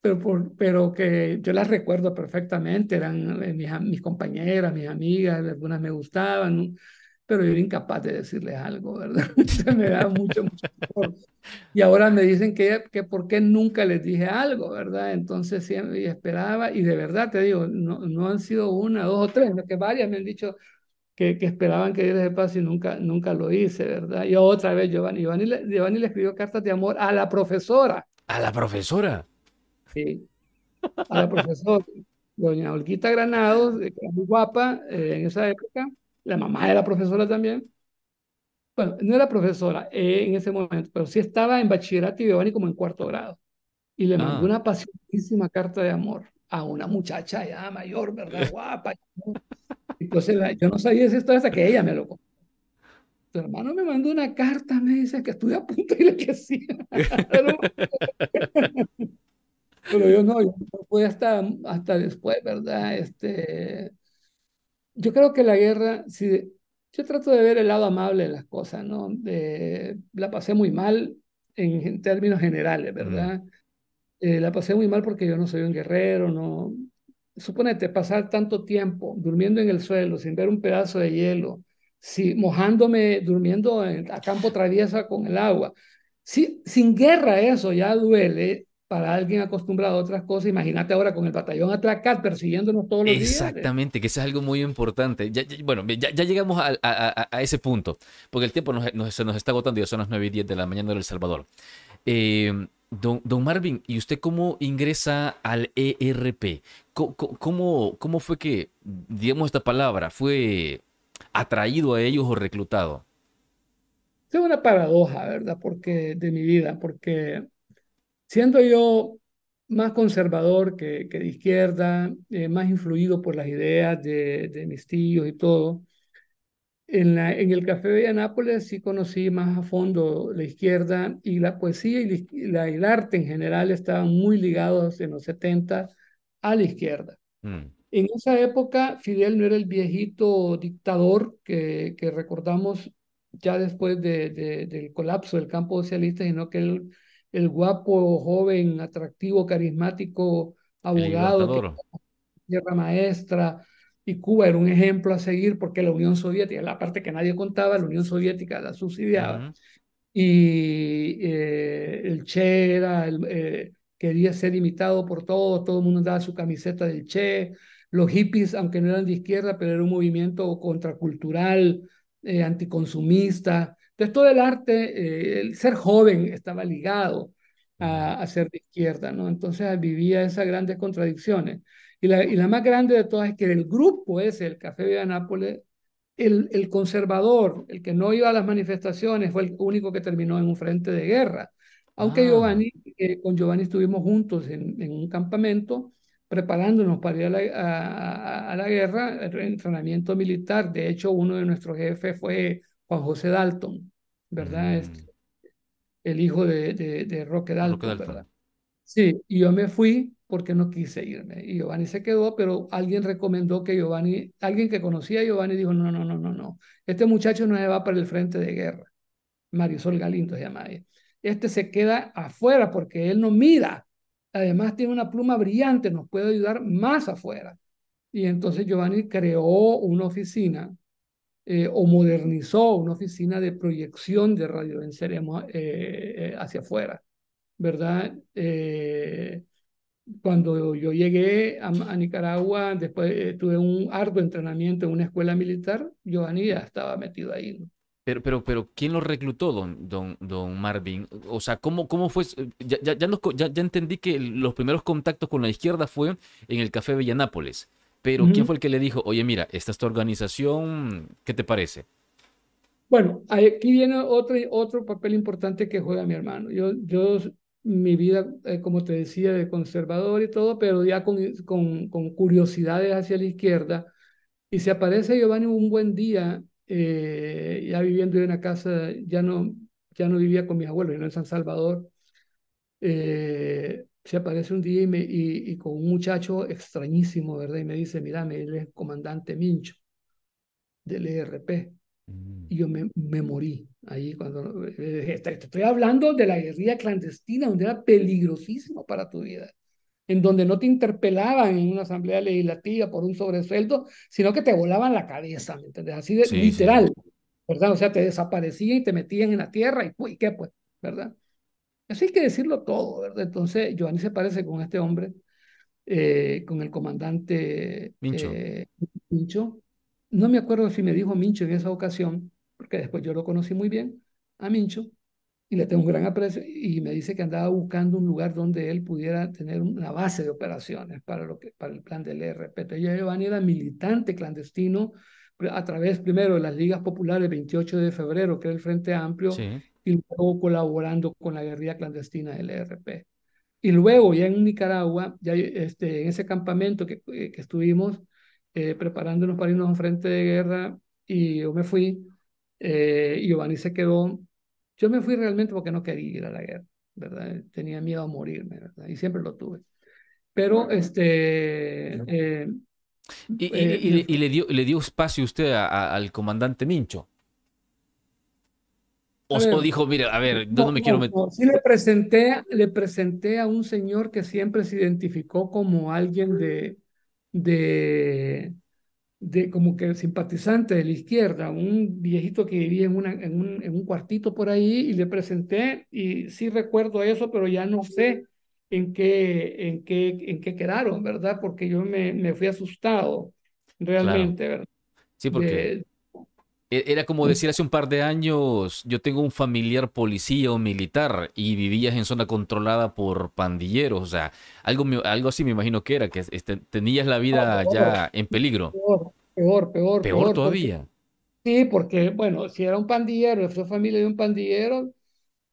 pero, pero que yo las recuerdo perfectamente, eran eh, mis, mis compañeras, mis amigas, algunas me gustaban, pero yo era incapaz de decirles algo, ¿verdad? Se me da mucho, mucho Y ahora me dicen que, que por qué nunca les dije algo, ¿verdad? Entonces siempre esperaba, y de verdad te digo, no, no han sido una, dos o tres, que varias me han dicho que, que esperaban que yo les paso y nunca, nunca lo hice, ¿verdad? Y otra vez Giovanni, Giovanni, Giovanni le escribió cartas de amor a la profesora. ¿A la profesora? Sí. A ah, la profesora, doña Olquita Granados, eh, que era muy guapa eh, en esa época, la mamá de la profesora también. Bueno, no era profesora eh, en ese momento, pero sí estaba en bachillerato y como en cuarto grado. Y le mandó ah. una pacientísima carta de amor a una muchacha ya mayor, ¿verdad? Guapa. Entonces, yo no sabía esa historia hasta que ella me lo contó. Tu hermano me mandó una carta, me dice que estuve a punto y le que sí. Pero yo no, yo fui hasta, hasta después, ¿verdad? Este, yo creo que la guerra, si, yo trato de ver el lado amable de las cosas, ¿no? la pasé muy mal en, términos generales, ¿verdad? Eh, la pasé muy mal porque yo no soy un guerrero, no. Suponete pasar tanto tiempo durmiendo en el suelo, sin ver un pedazo de hielo, si, mojándome, durmiendo a campo traviesa con el agua. Si, sin guerra eso ya duele, para alguien acostumbrado a otras cosas, imagínate ahora con el batallón Atracat persiguiéndonos todos los días. Eh. Exactamente, que eso es algo muy importante. Ya, bueno, ya, llegamos a, ese punto, porque el tiempo se nos está agotando y son las 9 y 10 de la mañana del El Salvador. Eh, don, Marvin, ¿y usted cómo ingresa al ERP? ¿Cómo, cómo, fue que, digamos esta palabra, fue atraído a ellos o reclutado? Es una paradoja, ¿verdad? Porque de mi vida, porque Siendo yo más conservador que, de izquierda, eh, más influido por las ideas de, de mis tíos y todo, en, el Café de Nápoles sí conocí más a fondo la izquierda y la poesía y, el arte en general estaban muy ligados en los 70 a la izquierda. Mm. En esa época Fidel no era el viejito dictador que, recordamos ya después del colapso del campo socialista, sino que él el guapo, joven, atractivo, carismático, abogado, tierra maestra, y Cuba era un ejemplo a seguir porque la Unión Soviética, la parte que nadie contaba, la Unión Soviética la subsidiaba. Y eh, el Che era eh, quería ser imitado por todos, todo el mundo daba su camiseta del Che. Los hippies, aunque no eran de izquierda, pero era un movimiento contracultural, eh, anticonsumista. Entonces todo el arte, eh, el ser joven estaba ligado a, ser de izquierda, ¿no? Entonces vivía esas grandes contradicciones. Y la, más grande de todas es que el grupo ese, el Café Villa Nápoles, el, el, conservador, el que no iba a las manifestaciones, fue el único que terminó en un frente de guerra. Aunque ah. Giovanni, eh, con Giovanni estuvimos juntos en, un campamento preparándonos para ir a la, la guerra, el entrenamiento militar. De hecho, uno de nuestros jefes fue Juan José Dalton, ¿verdad? Mm. el hijo de, de, Roque Dalton, ¿verdad? Sí, y yo me fui porque no quise irme. Y Giovanni se quedó, pero alguien recomendó que Giovanni, alguien que conocía a Giovanni dijo, no, no, no, no, no, este muchacho no va para el frente de guerra. Marisol Galindo se llama ahí. Este se queda afuera porque él no mira. Además tiene una pluma brillante, nos puede ayudar más afuera. Y entonces Giovanni creó una oficina eh, o modernizó una oficina de proyección de radio en serie eh, eh, hacia afuera, ¿verdad? cuando yo llegué a, Nicaragua, después tuve un arduo entrenamiento en una escuela militar, Giovanni ya estaba metido ahí, Pero, pero, ¿quién lo reclutó, don, don, Marvin? O sea, ¿cómo, cómo fue? Ya, ya, ya, ya, entendí que los primeros contactos con la izquierda fueron en el Café Villanápolis. Pero ¿quién fue el que le dijo, oye, mira, esta es tu organización, ¿qué te parece? Bueno, aquí viene otro, otro papel importante que juega mi hermano. Yo, yo mi vida, eh, como te decía, de conservador y todo, pero ya con, con, curiosidades hacia la izquierda. Y se aparece Giovanni un buen día, eh, ya viviendo en una casa, ya no, ya no vivía con mis abuelos, no en San Salvador. Eh, se aparece un día y, con un muchacho extrañísimo, ¿verdad? Y me dice, mirame, él es comandante Mincho del ERP. Mm. Y yo me, me, morí ahí cuando estoy, hablando de la guerrilla clandestina, donde era peligrosísimo para tu vida, en donde no te interpelaban en una asamblea legislativa por un sobresueldo, sino que te volaban la cabeza, ¿me entiendes? Así de literal, ¿verdad? O sea, te desaparecían y te metían en la tierra y, ¿qué pues? ¿Verdad? Así hay que decirlo todo, ¿verdad? Entonces, Giovanni se parece con este hombre, eh, con el comandante Mincho. Eh, Mincho. No me acuerdo si me dijo Mincho en esa ocasión, porque después yo lo conocí muy bien, a Mincho, y le tengo un gran aprecio, y me dice que andaba buscando un lugar donde él pudiera tener una base de operaciones para, lo que, para el plan del ERP. ya Giovanni era militante clandestino a través primero de las ligas populares 28 de febrero, que era el Frente Amplio, sí y luego colaborando con la guerrilla clandestina del ERP. Y luego ya en Nicaragua, ya este, en ese campamento que, eh, que estuvimos eh, preparándonos para irnos a un frente de guerra y yo me fui, eh, y Giovanni se quedó. Yo me fui realmente porque no quería ir a la guerra, ¿verdad? Tenía miedo a morirme, ¿verdad? Y siempre lo tuve. Pero este... Eh, y, y, le, dio, le dio espacio usted al comandante Mincho. O dijo, mira, a ver, yo no, me quiero meter. sí le presenté, le presenté a un señor que siempre se identificó como alguien de, de, de como que simpatizante de la izquierda, un viejito que vivía en, una, en, un, en un cuartito por ahí y le presenté y sí recuerdo eso, pero ya no sé en qué, en qué, en qué quedaron, ¿verdad? Porque yo me, me fui asustado realmente, ¿verdad? Sí, porque... E-, era como mm. decir hace un par de años, yo tengo un familiar policía o militar y vivías en zona controlada por pandilleros, o sea, algo, algo así me imagino que era, que este, tenías la vida ah, ya en peligro. Peor, peor, peor. Peor, todavía. sí, porque, bueno, si era un pandillero, si era familia de un pandillero,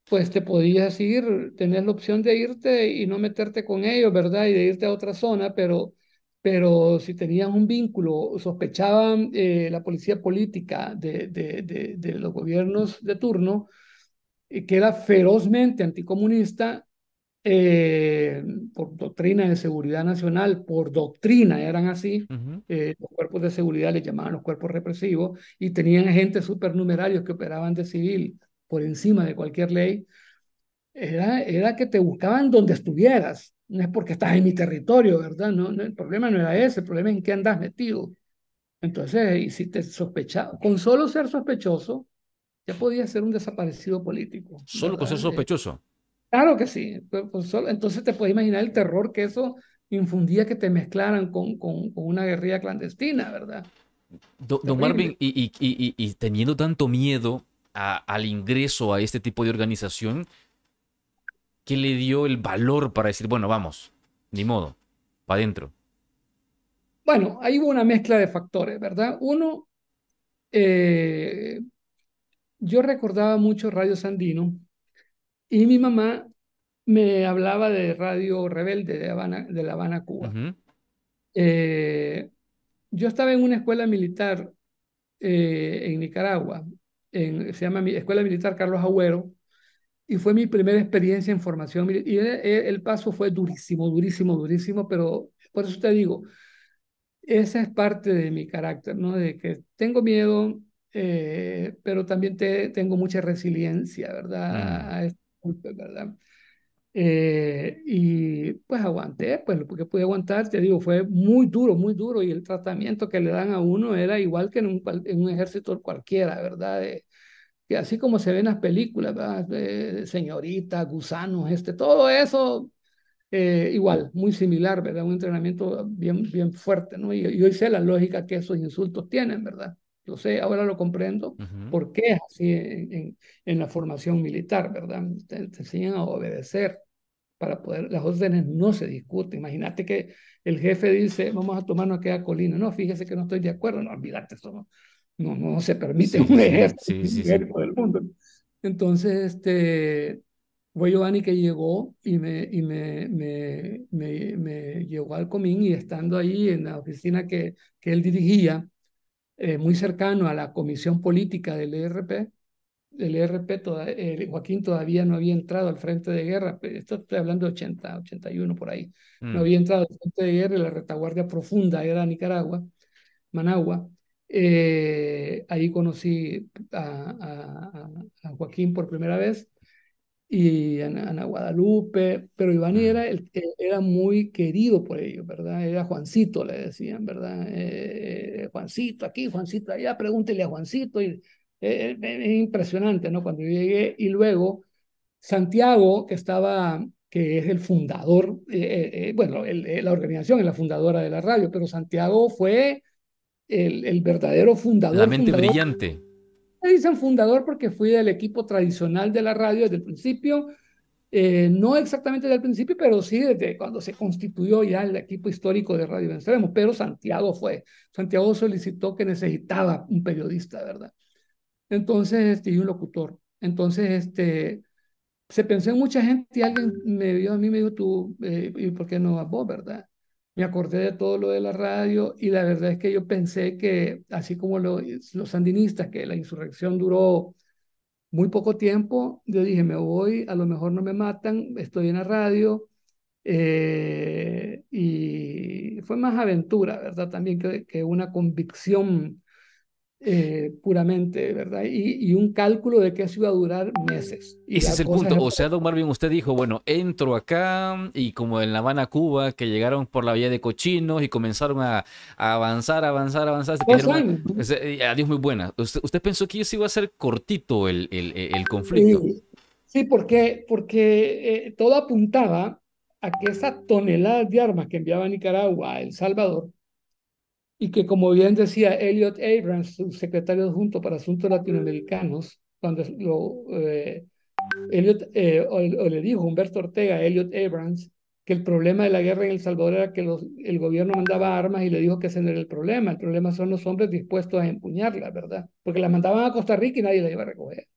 pues te podías ir, tenías la opción de irte y no meterte con ellos, ¿verdad? Y de irte a otra zona, pero pero si tenían un vínculo, sospechaban eh, la policía política de, los gobiernos de turno, eh, que era ferozmente anticomunista eh, por doctrina de seguridad nacional, por doctrina eran así, los cuerpos de seguridad les llamaban los cuerpos represivos y tenían agentes supernumerarios que operaban de civil por encima de cualquier ley, era, era que te buscaban donde estuvieras no es porque estás en mi territorio, ¿verdad? No, el problema no era ese, el problema es en qué andas metido. Entonces si te sospechado. Con solo ser sospechoso, ya podías ser un desaparecido político. ¿Solo con ser sospechoso? Claro que sí. Pues, entonces te puedes imaginar el terror que eso infundía que te mezclaran con, una guerrilla clandestina, ¿verdad? Don, Marvin, y, teniendo tanto miedo al ingreso a este tipo de organización, que le dio el valor para decir, bueno, vamos, ni modo, para adentro? Bueno, ahí hubo una mezcla de factores, ¿verdad? Uno, eh, yo recordaba mucho Radio Sandino y mi mamá me hablaba de Radio Rebelde de Habana, de La Habana, Cuba. Eh, yo estaba en una escuela militar eh, en Nicaragua, en, se llama Escuela Militar Carlos Agüero, y fue mi primera experiencia en formación. Y eh, eh, el, paso fue durísimo, durísimo, durísimo, pero por eso te digo, esa es parte de mi carácter, ¿no? De que tengo miedo, eh, pero también te, tengo mucha resiliencia, ¿verdad? Este ¿verdad? y pues aguanté, pues lo que pude aguantar, te digo, fue muy duro, muy duro, y el tratamiento que le dan a uno era igual que en un, en un ejército cualquiera, ¿verdad? que así como se ven las películas, ¿verdad? Señorita, gusanos, este, todo eso eh, igual, muy similar, ¿verdad? Un entrenamiento bien, bien fuerte, ¿no? Y, hoy sé la lógica que esos insultos tienen, ¿verdad? Yo sé, ahora lo comprendo, por qué así en, la formación militar, ¿verdad? Te, enseñan a obedecer para poder, las órdenes no se discuten. Imagínate que el jefe dice, vamos a tomarnos aquella colina. No, fíjese que no estoy de acuerdo, no, olvídate, ¿no? no, no se permite un ejército, del mundo. Entonces, este, fue Giovanni que llegó y me, y me, me, me, llegó al Comín y estando ahí en la oficina que, que él dirigía, eh, muy cercano a la comisión política del ERP, e el ERP, Joaquín todavía no había entrado al frente de guerra, esto estoy hablando de 80, 81 por ahí, no mm. había entrado al frente de guerra y la retaguardia profunda era Nicaragua, Managua, eh, ahí conocí a, Joaquín por primera vez y a Ana Guadalupe, pero Iván era, era muy querido por ellos, ¿verdad? Era Juancito, le decían, ¿verdad? Eh, eh, Juancito aquí, Juancito allá, pregúntele a Juancito. Y, es impresionante, ¿no? Cuando yo llegué y luego Santiago, que estaba que es el fundador, bueno, la organización es la fundadora de la radio, pero Santiago fue el, verdadero fundador. La brillante. Me dicen fundador porque fui del equipo tradicional de la radio desde el principio, eh, no exactamente desde el principio, pero sí desde cuando se constituyó ya el equipo histórico de Radio Extremo, pero Santiago fue. Santiago solicitó que necesitaba un periodista, ¿verdad? Entonces, este, y un locutor. Entonces, este, se pensó en mucha gente y alguien me vio a mí me dijo, tú, eh, ¿y por qué no a vos, verdad? me acordé de todo lo de la radio y la verdad es que yo pensé que, así como los sandinistas, que la insurrección duró muy poco tiempo, yo dije, me voy, a lo mejor no me matan, estoy en la radio. Eh, y fue más aventura, ¿verdad? También que, que una convicción eh, puramente, ¿verdad? Y, un cálculo de que eso iba a durar meses. Y Ese es el punto. O sea, don Marvin, usted dijo, bueno, entro acá y como en La Habana, Cuba, que llegaron por la vía de cochinos y comenzaron a, avanzar, avanzar, avanzar. adiós, muy buena. Usted, pensó que eso iba a ser cortito el, conflicto. Sí, porque, porque eh, todo apuntaba a que esa tonelada de armas que enviaba Nicaragua a El Salvador y que, como bien decía Elliot Abrams, de Junto para Asuntos Latinoamericanos, cuando lo, eh, Elliot, eh, le dijo Humberto Ortega a Elliot Abrams que el problema de la guerra en El Salvador era que los, el gobierno mandaba armas y le dijo que ese no era el problema, el problema son los hombres dispuestos a empuñarlas, ¿verdad? Porque las mandaban a Costa Rica y nadie las iba a recoger.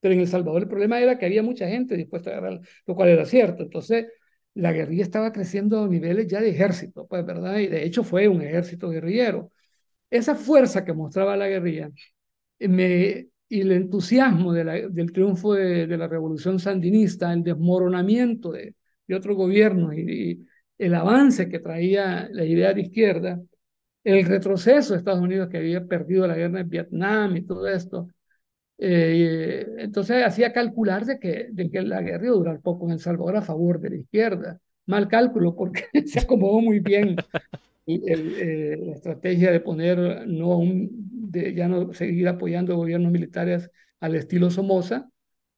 Pero en El Salvador el problema era que había mucha gente dispuesta a agarrarla, lo cual era cierto. Entonces, la guerrilla estaba creciendo a niveles ya de ejército, pues, ¿verdad? Y de hecho fue un ejército guerrillero. Esa fuerza que mostraba la guerrilla eh, y el entusiasmo del triunfo de, la revolución sandinista, el desmoronamiento de, otro gobierno y, y, el avance que traía la idea de izquierda, el retroceso de Estados Unidos que había perdido la guerra en Vietnam y todo esto, eh, entonces hacía calcular de que, de que la guerra iba a durar poco en El Salvador a favor de la izquierda. Mal cálculo porque se acomodó muy bien eh, la estrategia de poner no un, de ya no seguir apoyando gobiernos militares al estilo Somoza,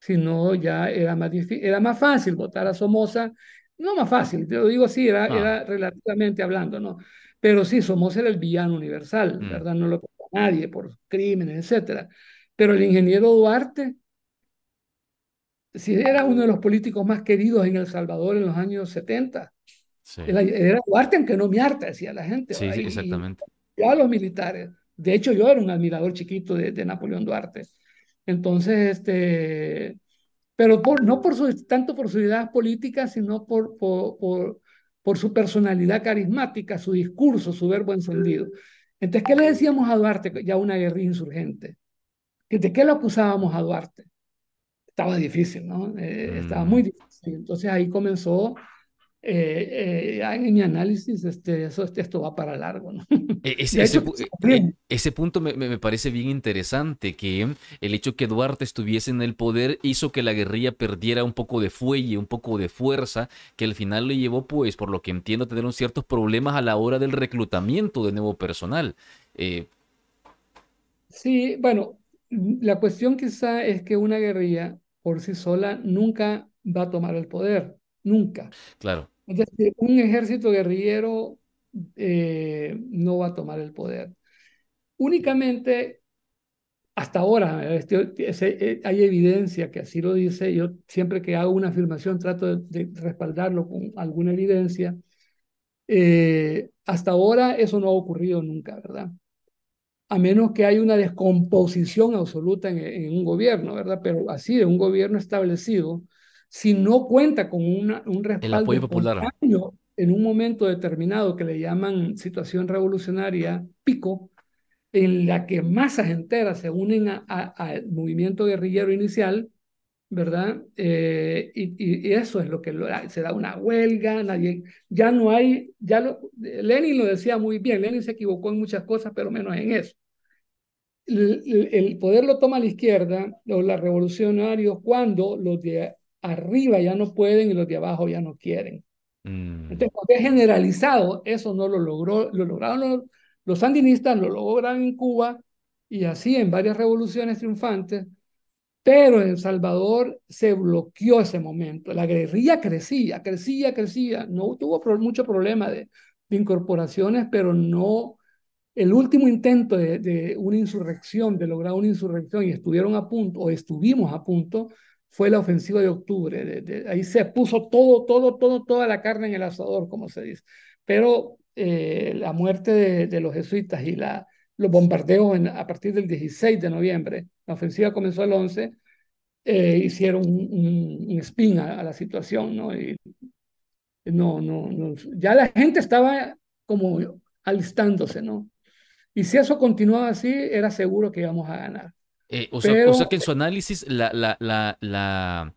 sino ya era más difícil, era más fácil votar a Somoza, no más fácil, te lo digo así, era, ah. era relativamente hablando, ¿no? Pero sí, Somoza era el villano universal, mm. ¿verdad? No lo a nadie por crímenes, etcétera. Pero el ingeniero Duarte, si era uno de los políticos más queridos en El Salvador en los años 70, era, Duarte aunque no me harta, decía la gente. Sí, exactamente. Y a los militares. De hecho, yo era un admirador chiquito de, Napoleón Duarte. Entonces, este, pero no por su, tanto por su ideas política, sino por, por, por, por su personalidad carismática, su discurso, su verbo encendido. Entonces, ¿qué le decíamos a Duarte ya una guerrilla insurgente? ¿De qué lo acusábamos a Duarte? Estaba difícil, ¿no? Eh, estaba mm. muy difícil. Entonces ahí comenzó eh, eh, en mi análisis, este, este, esto va para largo. ¿no? E, ese, punto me, parece bien interesante, que el hecho que Duarte estuviese en el poder hizo que la guerrilla perdiera un poco de fuelle, un poco de fuerza, que al final le llevó, pues, por lo que entiendo, a tener ciertos problemas a la hora del reclutamiento de nuevo personal. sí, bueno, la cuestión quizá es que una guerrilla por sí sola nunca va a tomar el poder, nunca. Claro. Entonces, un ejército guerrillero eh, no va a tomar el poder. Únicamente, hasta ahora, este, eh, hay evidencia que así lo dice, yo siempre que hago una afirmación trato de, respaldarlo con alguna evidencia. Eh, hasta ahora eso no ha ocurrido nunca, ¿verdad? a menos que haya una descomposición absoluta en, un gobierno, ¿verdad? Pero así, de un gobierno establecido, si no cuenta con un respaldo en un momento determinado que le llaman situación revolucionaria pico, en la que masas enteras se unen al movimiento guerrillero inicial, ¿verdad? Eh, y, eso es lo que se da una huelga, nadie, ya no hay, ya Lenin lo decía muy bien, Lenin se equivocó en muchas cosas, pero menos en eso el, poder lo toma la izquierda, los revolucionarios, cuando los de arriba ya no pueden y los de abajo ya no quieren. Mm. Entonces, generalizado, eso no lo logró, lo lograron los, sandinistas, lo lograron en Cuba y así en varias revoluciones triunfantes, pero en El Salvador se bloqueó ese momento. La guerrilla crecía, crecía, crecía. No tuvo mucho problema de incorporaciones, pero no el último intento de, una insurrección, de lograr una insurrección, y estuvieron a punto, o estuvimos a punto, fue la ofensiva de octubre. De, ahí se puso todo, todo, todo, toda la carne en el asador, como se dice. Pero eh, la muerte de, los jesuitas y la, los bombardeos a partir del 16 de noviembre, la ofensiva comenzó el 11, eh, hicieron un, spin a, la situación, ¿no? no, no, no, ya la gente estaba como alistándose, ¿no? Y si eso continuaba así, era seguro que íbamos a ganar. Eh, o, sea, que en su análisis, la, la, la,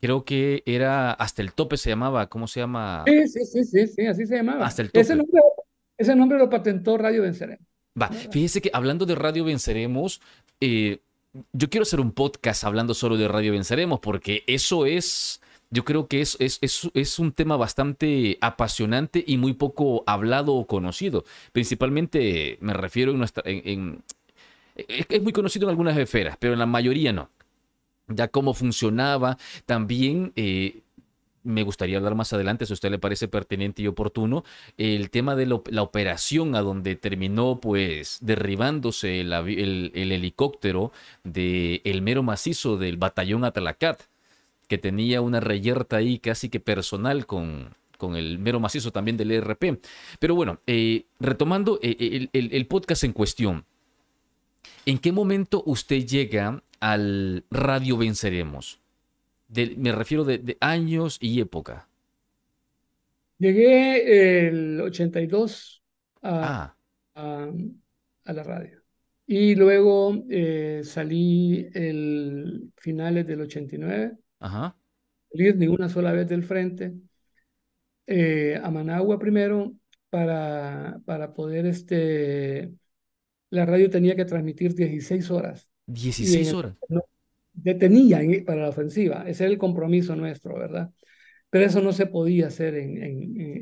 creo que era hasta el tope se llamaba, ¿cómo se llama? Sí, sí, sí, sí, así se llamaba. Hasta el tope. Ese nombre, lo patentó Radio Venceremos. Va, fíjese que hablando de Radio Venceremos, eh, yo quiero hacer un podcast hablando solo de Radio Venceremos, porque eso es yo creo que es, es, un tema bastante apasionante y muy poco hablado o conocido. Principalmente me refiero en En, e-, es muy conocido en algunas esferas, pero en la mayoría no. Ya cómo funcionaba, también... Eh, me gustaría hablar más adelante, si a usted le parece pertinente y oportuno, el tema de la operación a donde terminó pues derribándose el, helicóptero del el mero macizo del batallón Atalacat que tenía una reyerta ahí casi que personal con, con el mero macizo también del ERP. Pero bueno, eh, retomando eh, eh, el, podcast en cuestión, ¿en qué momento usted llega al Radio Venceremos? me refiero de, años y época. Llegué el 82 ah. a, la radio. Y luego salí el finales del 89 Ajá. salir ni una sola vez del frente, eh, a Managua primero para, para poder, este, la radio tenía que transmitir 16 horas. 16 horas. No, detenía eh, para la ofensiva, ese era el compromiso nuestro, ¿verdad? Pero eso no se podía hacer en,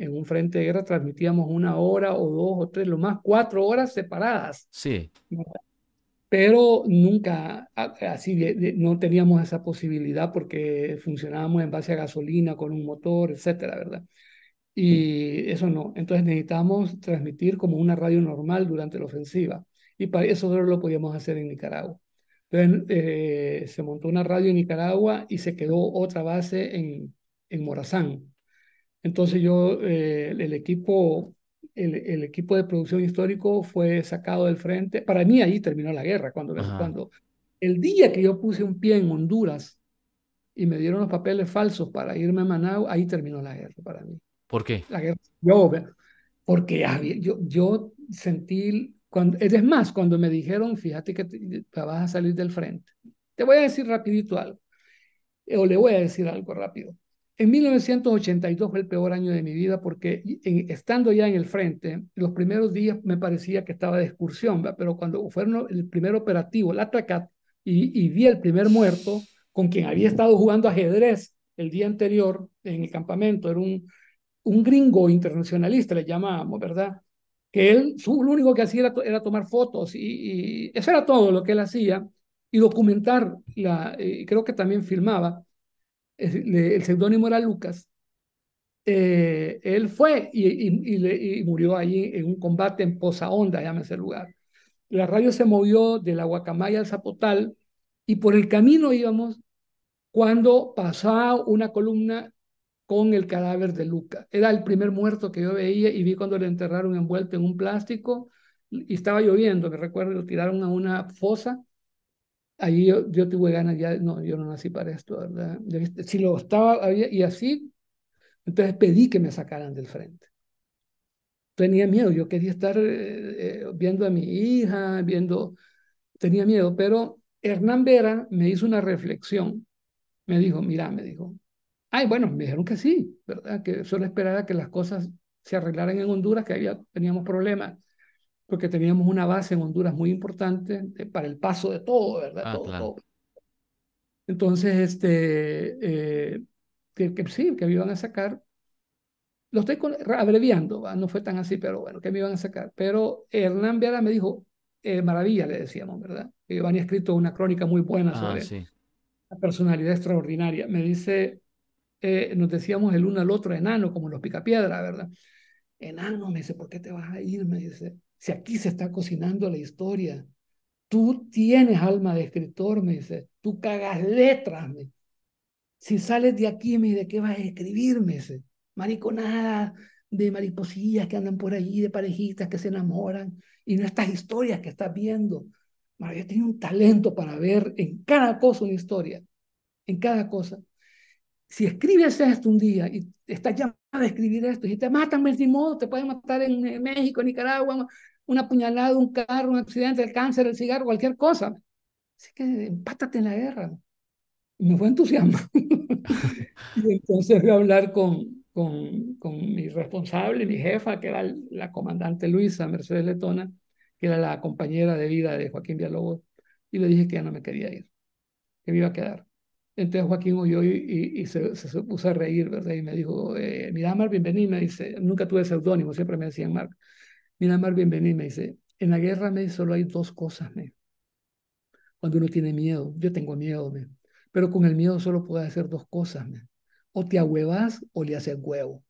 en, un frente de guerra, transmitíamos una hora o dos o tres, lo más cuatro horas separadas. Sí pero nunca así no teníamos esa posibilidad porque funcionábamos en base a gasolina con un motor, etcétera, ¿verdad? Y eso no. Entonces necesitábamos transmitir como una radio normal durante la ofensiva. Y para eso solo lo podíamos hacer en Nicaragua. Entonces eh, se montó una radio en Nicaragua y se quedó otra base en, Morazán. Entonces yo, eh, el equipo el, equipo de producción histórico fue sacado del frente. Para mí ahí terminó la guerra, cuando, cuando el día que yo puse un pie en Honduras y me dieron los papeles falsos para irme a Managua, ahí terminó la guerra para mí. ¿Por qué? La guerra. Yo, porque yo, sentí, cuando, es más, cuando me dijeron, fíjate que te vas a salir del frente, te voy a decir rapidito algo, o le voy a decir algo rápido. En 1982 fue el peor año de mi vida porque estando ya en el frente, los primeros días me parecía que estaba de excursión, pero cuando fueron el primer operativo, la Atacat y, vi el primer muerto con quien había estado jugando ajedrez el día anterior en el campamento, era un, un gringo internacionalista, le llamábamos, ¿verdad? Que él, lo único que hacía era, tomar fotos y, eso era todo lo que él hacía y documentar, la, eh, creo que también filmaba el seudónimo era Lucas, eh, él fue y, murió allí en un combate en Poza Honda, llámese el lugar. La radio se movió de la Guacamaya al Zapotal y por el camino íbamos cuando pasaba una columna con el cadáver de Luca. Era el primer muerto que yo veía y vi cuando le enterraron envuelto en un plástico y estaba lloviendo, me recuerdo, lo tiraron a una fosa ahí yo, yo, tuve ganas, ya no, yo no nací para esto, ¿verdad? Si lo estaba, había, y así, entonces pedí que me sacaran del frente. Tenía miedo, yo quería estar eh, eh, viendo a mi hija, viendo, tenía miedo, pero Hernán Vera me hizo una reflexión, me dijo, mira, me dijo, ay, bueno, me dijeron que sí, ¿verdad? Que solo esperaba que las cosas se arreglaran en Honduras, que había, teníamos problemas porque teníamos una base en Honduras muy importante para el paso de todo, ¿verdad? Ah, todo, claro. todo. Entonces, este, eh, que, sí, que me iban a sacar. Lo estoy abreviando, no fue tan así, pero bueno, que me iban a sacar. Pero Hernán Viara me dijo, eh, maravilla, le decíamos, ¿verdad? Que Iván escrito una crónica muy buena ah, sobre la personalidad extraordinaria. Me dice, eh, nos decíamos el uno al otro enano, como los picapiedra, ¿verdad? Enano, me dice, ¿por qué te vas a ir? Me dice, si aquí se está cocinando la historia. Tú tienes alma de escritor, me dice, tú cagas letras, me. Si sales de aquí, me dice, ¿de qué vas a escribir, me dice? Mariconada de mariposillas que andan por allí, de parejitas que se enamoran, y no estas historias que estás viendo. Yo tiene un talento para ver en cada cosa una historia, en cada cosa. Si escribes esto un día y estás llamado a escribir esto, y te matan, sin modo, te pueden matar en México, Nicaragua, una puñalada, un carro, un accidente, el cáncer, el cigarro, cualquier cosa. Así que empátate en la guerra. me fue entusiasmo. y entonces fui a hablar con, con, con, mi responsable, mi jefa, que era la comandante Luisa Mercedes Letona, que era la compañera de vida de Joaquín Villalobos, y le dije que ya no me quería ir, que me iba a quedar. Entonces Joaquín oyó y, se, puso a reír, ¿verdad? Y me dijo, eh, mira, Marvin, me dice, nunca tuve seudónimo, siempre me decían Mar. Mira Mar Bienvenido me dice, en la guerra me solo hay dos cosas, me. Cuando uno tiene miedo, yo tengo miedo, Pero con el miedo solo puedes hacer dos cosas, O te ahuevas o le haces huevo.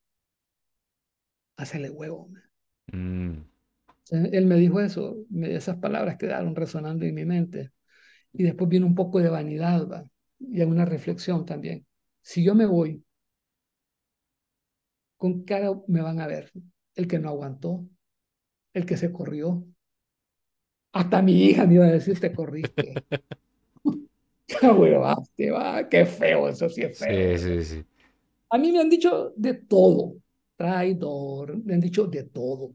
Hacele huevo, mm. Él me dijo eso, esas palabras quedaron resonando en mi mente. Y después viene un poco de vanidad, y una reflexión también. Si yo me voy, con cara me van a ver el que no aguantó, el que se corrió. Hasta mi hija me iba a decir, te corriste. qué feo, eso sí es feo. A mí me han dicho de todo, traidor, me han dicho de todo,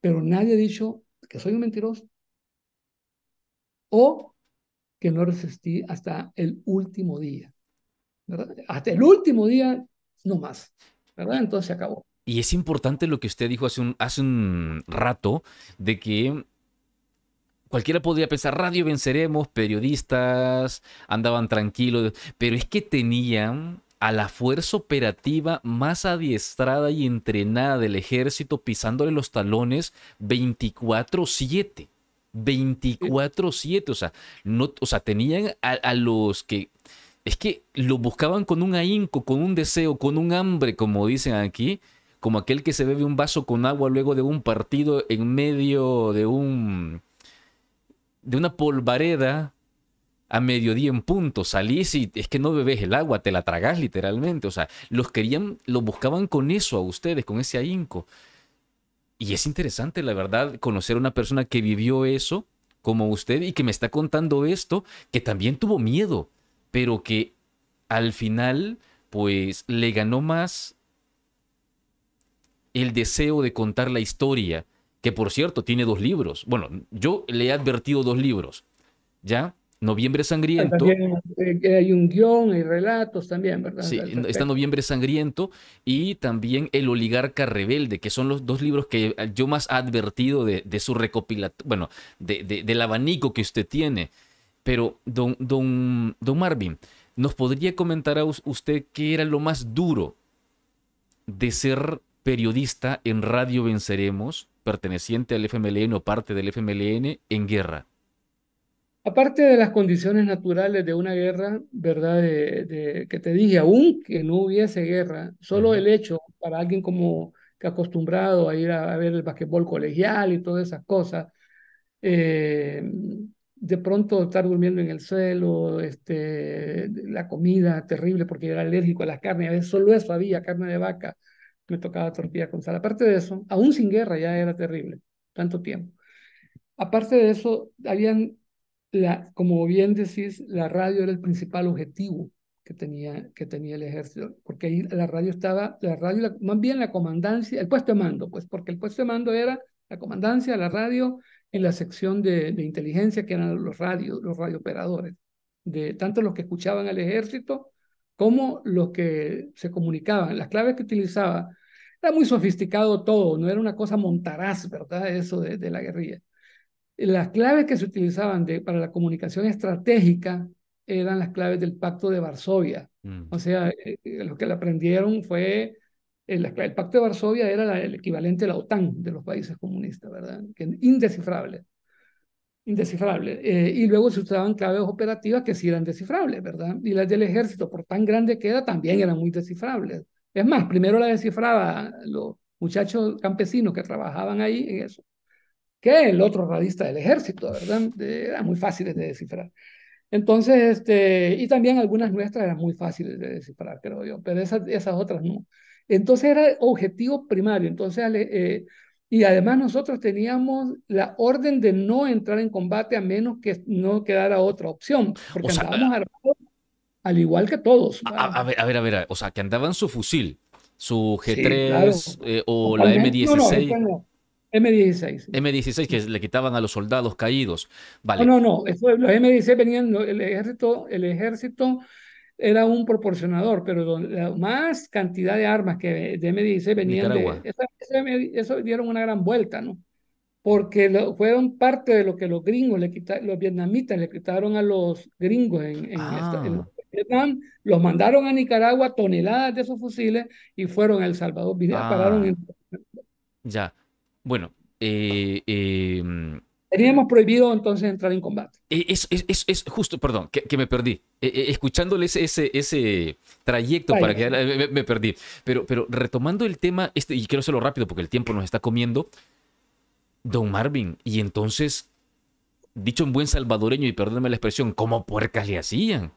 pero nadie ha dicho que soy un mentiroso o que no resistí hasta el último día, Hasta el último día, no más, ¿verdad? Entonces se acabó. Y es importante lo que usted dijo hace un, hace un rato, de que cualquiera podría pensar, radio venceremos, periodistas andaban tranquilos, pero es que tenían a la fuerza operativa más adiestrada y entrenada del ejército pisándole los talones 24/7. 24/7, o sea, no, o sea, tenían a, a, los que es que lo buscaban con un ahínco, con un deseo, con un hambre, como dicen aquí, como aquel que se bebe un vaso con agua luego de un partido en medio de un de una polvareda a mediodía en punto, salís y es que no bebes el agua, te la tragás literalmente, o sea, los querían, los buscaban con eso a ustedes, con ese ahínco. Y es interesante, la verdad, conocer a una persona que vivió eso como usted y que me está contando esto, que también tuvo miedo, pero que al final, pues le ganó más el deseo de contar la historia, que por cierto tiene dos libros. Bueno, yo le he advertido dos libros, ¿ya? Noviembre Sangriento. Eh, hay un guión, y relatos también, ¿verdad? Sí, está Noviembre Sangriento y también El Oligarca Rebelde, que son los dos libros que eh, yo más he advertido de, su recopilación, bueno, del abanico que usted tiene. Pero, don, don, don Marvin, ¿nos podría comentar a usted qué era lo más duro de ser periodista en Radio Venceremos, perteneciente al FMLN o parte del FMLN, en guerra? Aparte de las condiciones naturales de una guerra, ¿verdad? De, que te dije, aún que no hubiese guerra, solo el hecho para alguien como que acostumbrado a ir a, ver el basquetbol colegial y todas esas cosas, eh, de pronto estar durmiendo en el suelo, este, la comida terrible porque era alérgico a las carnes, a veces solo eso había, carne de vaca, me tocaba tortilla con sal. Aparte de eso, aún sin guerra ya era terrible, tanto tiempo. Aparte de eso, habían, la, como bien decís, la radio era el principal objetivo que tenía, que tenía el ejército, porque ahí la radio estaba, la radio, más bien la comandancia, el puesto de mando, pues porque el puesto de mando era la comandancia, la radio, en la sección de, de inteligencia que eran los radios, los radiooperadores, de tanto los que escuchaban al ejército cómo los que se comunicaban, las claves que utilizaba, era muy sofisticado todo, no era una cosa montaraz, ¿verdad? Eso de, la guerrilla. Las claves que se utilizaban para la comunicación estratégica eran las claves del Pacto de Varsovia. Mm. O sea, eh, eh, lo que le aprendieron fue eh, el, Pacto de Varsovia era el equivalente a la OTAN de los países comunistas, ¿verdad? Que indescifrable indescifrables. Eh, y luego se usaban claves operativas que sí eran descifrables, ¿verdad? Y las del ejército, por tan grande que era, también eran muy descifrables. Es más, primero las descifraba los muchachos campesinos que trabajaban ahí en eso, que el otro radista del ejército, ¿verdad? Eran muy fáciles de descifrar. Entonces, este, y también algunas nuestras eran muy fáciles de descifrar, creo yo, pero esas, otras no. Entonces era objetivo primario. Entonces, eh, y además nosotros teníamos la orden de no entrar en combate a menos que no quedara otra opción, porque andábamos armados al igual que todos. A, ver, a ver, a ver, o sea, que andaban su fusil, su G3 eh, o la M16. No, no, M16. M16 que le quitaban a los soldados caídos. Vale. No, no, no. los M16 venían, el ejército, el ejército era un proporcionador, pero la más cantidad de armas que de M16 venían de... Eso, eso, dieron una gran vuelta, ¿no? Porque fueron parte de lo que los gringos, le quitaron, los vietnamitas le quitaron a los gringos ah. en, Vietnam, los mandaron a Nicaragua toneladas de esos fusiles y fueron a El Salvador, ah. Ya, bueno, eh, eh Teníamos prohibido entonces entrar en combate. E, es, justo, perdón, que, me perdí. E, e, escuchándoles escuchándole ese, ese, trayecto para que me, perdí. Pero, pero retomando el tema, este, y quiero hacerlo rápido porque el tiempo nos está comiendo. Don Marvin, y entonces, dicho en buen salvadoreño, y perdóname la expresión, ¿cómo puercas le hacían?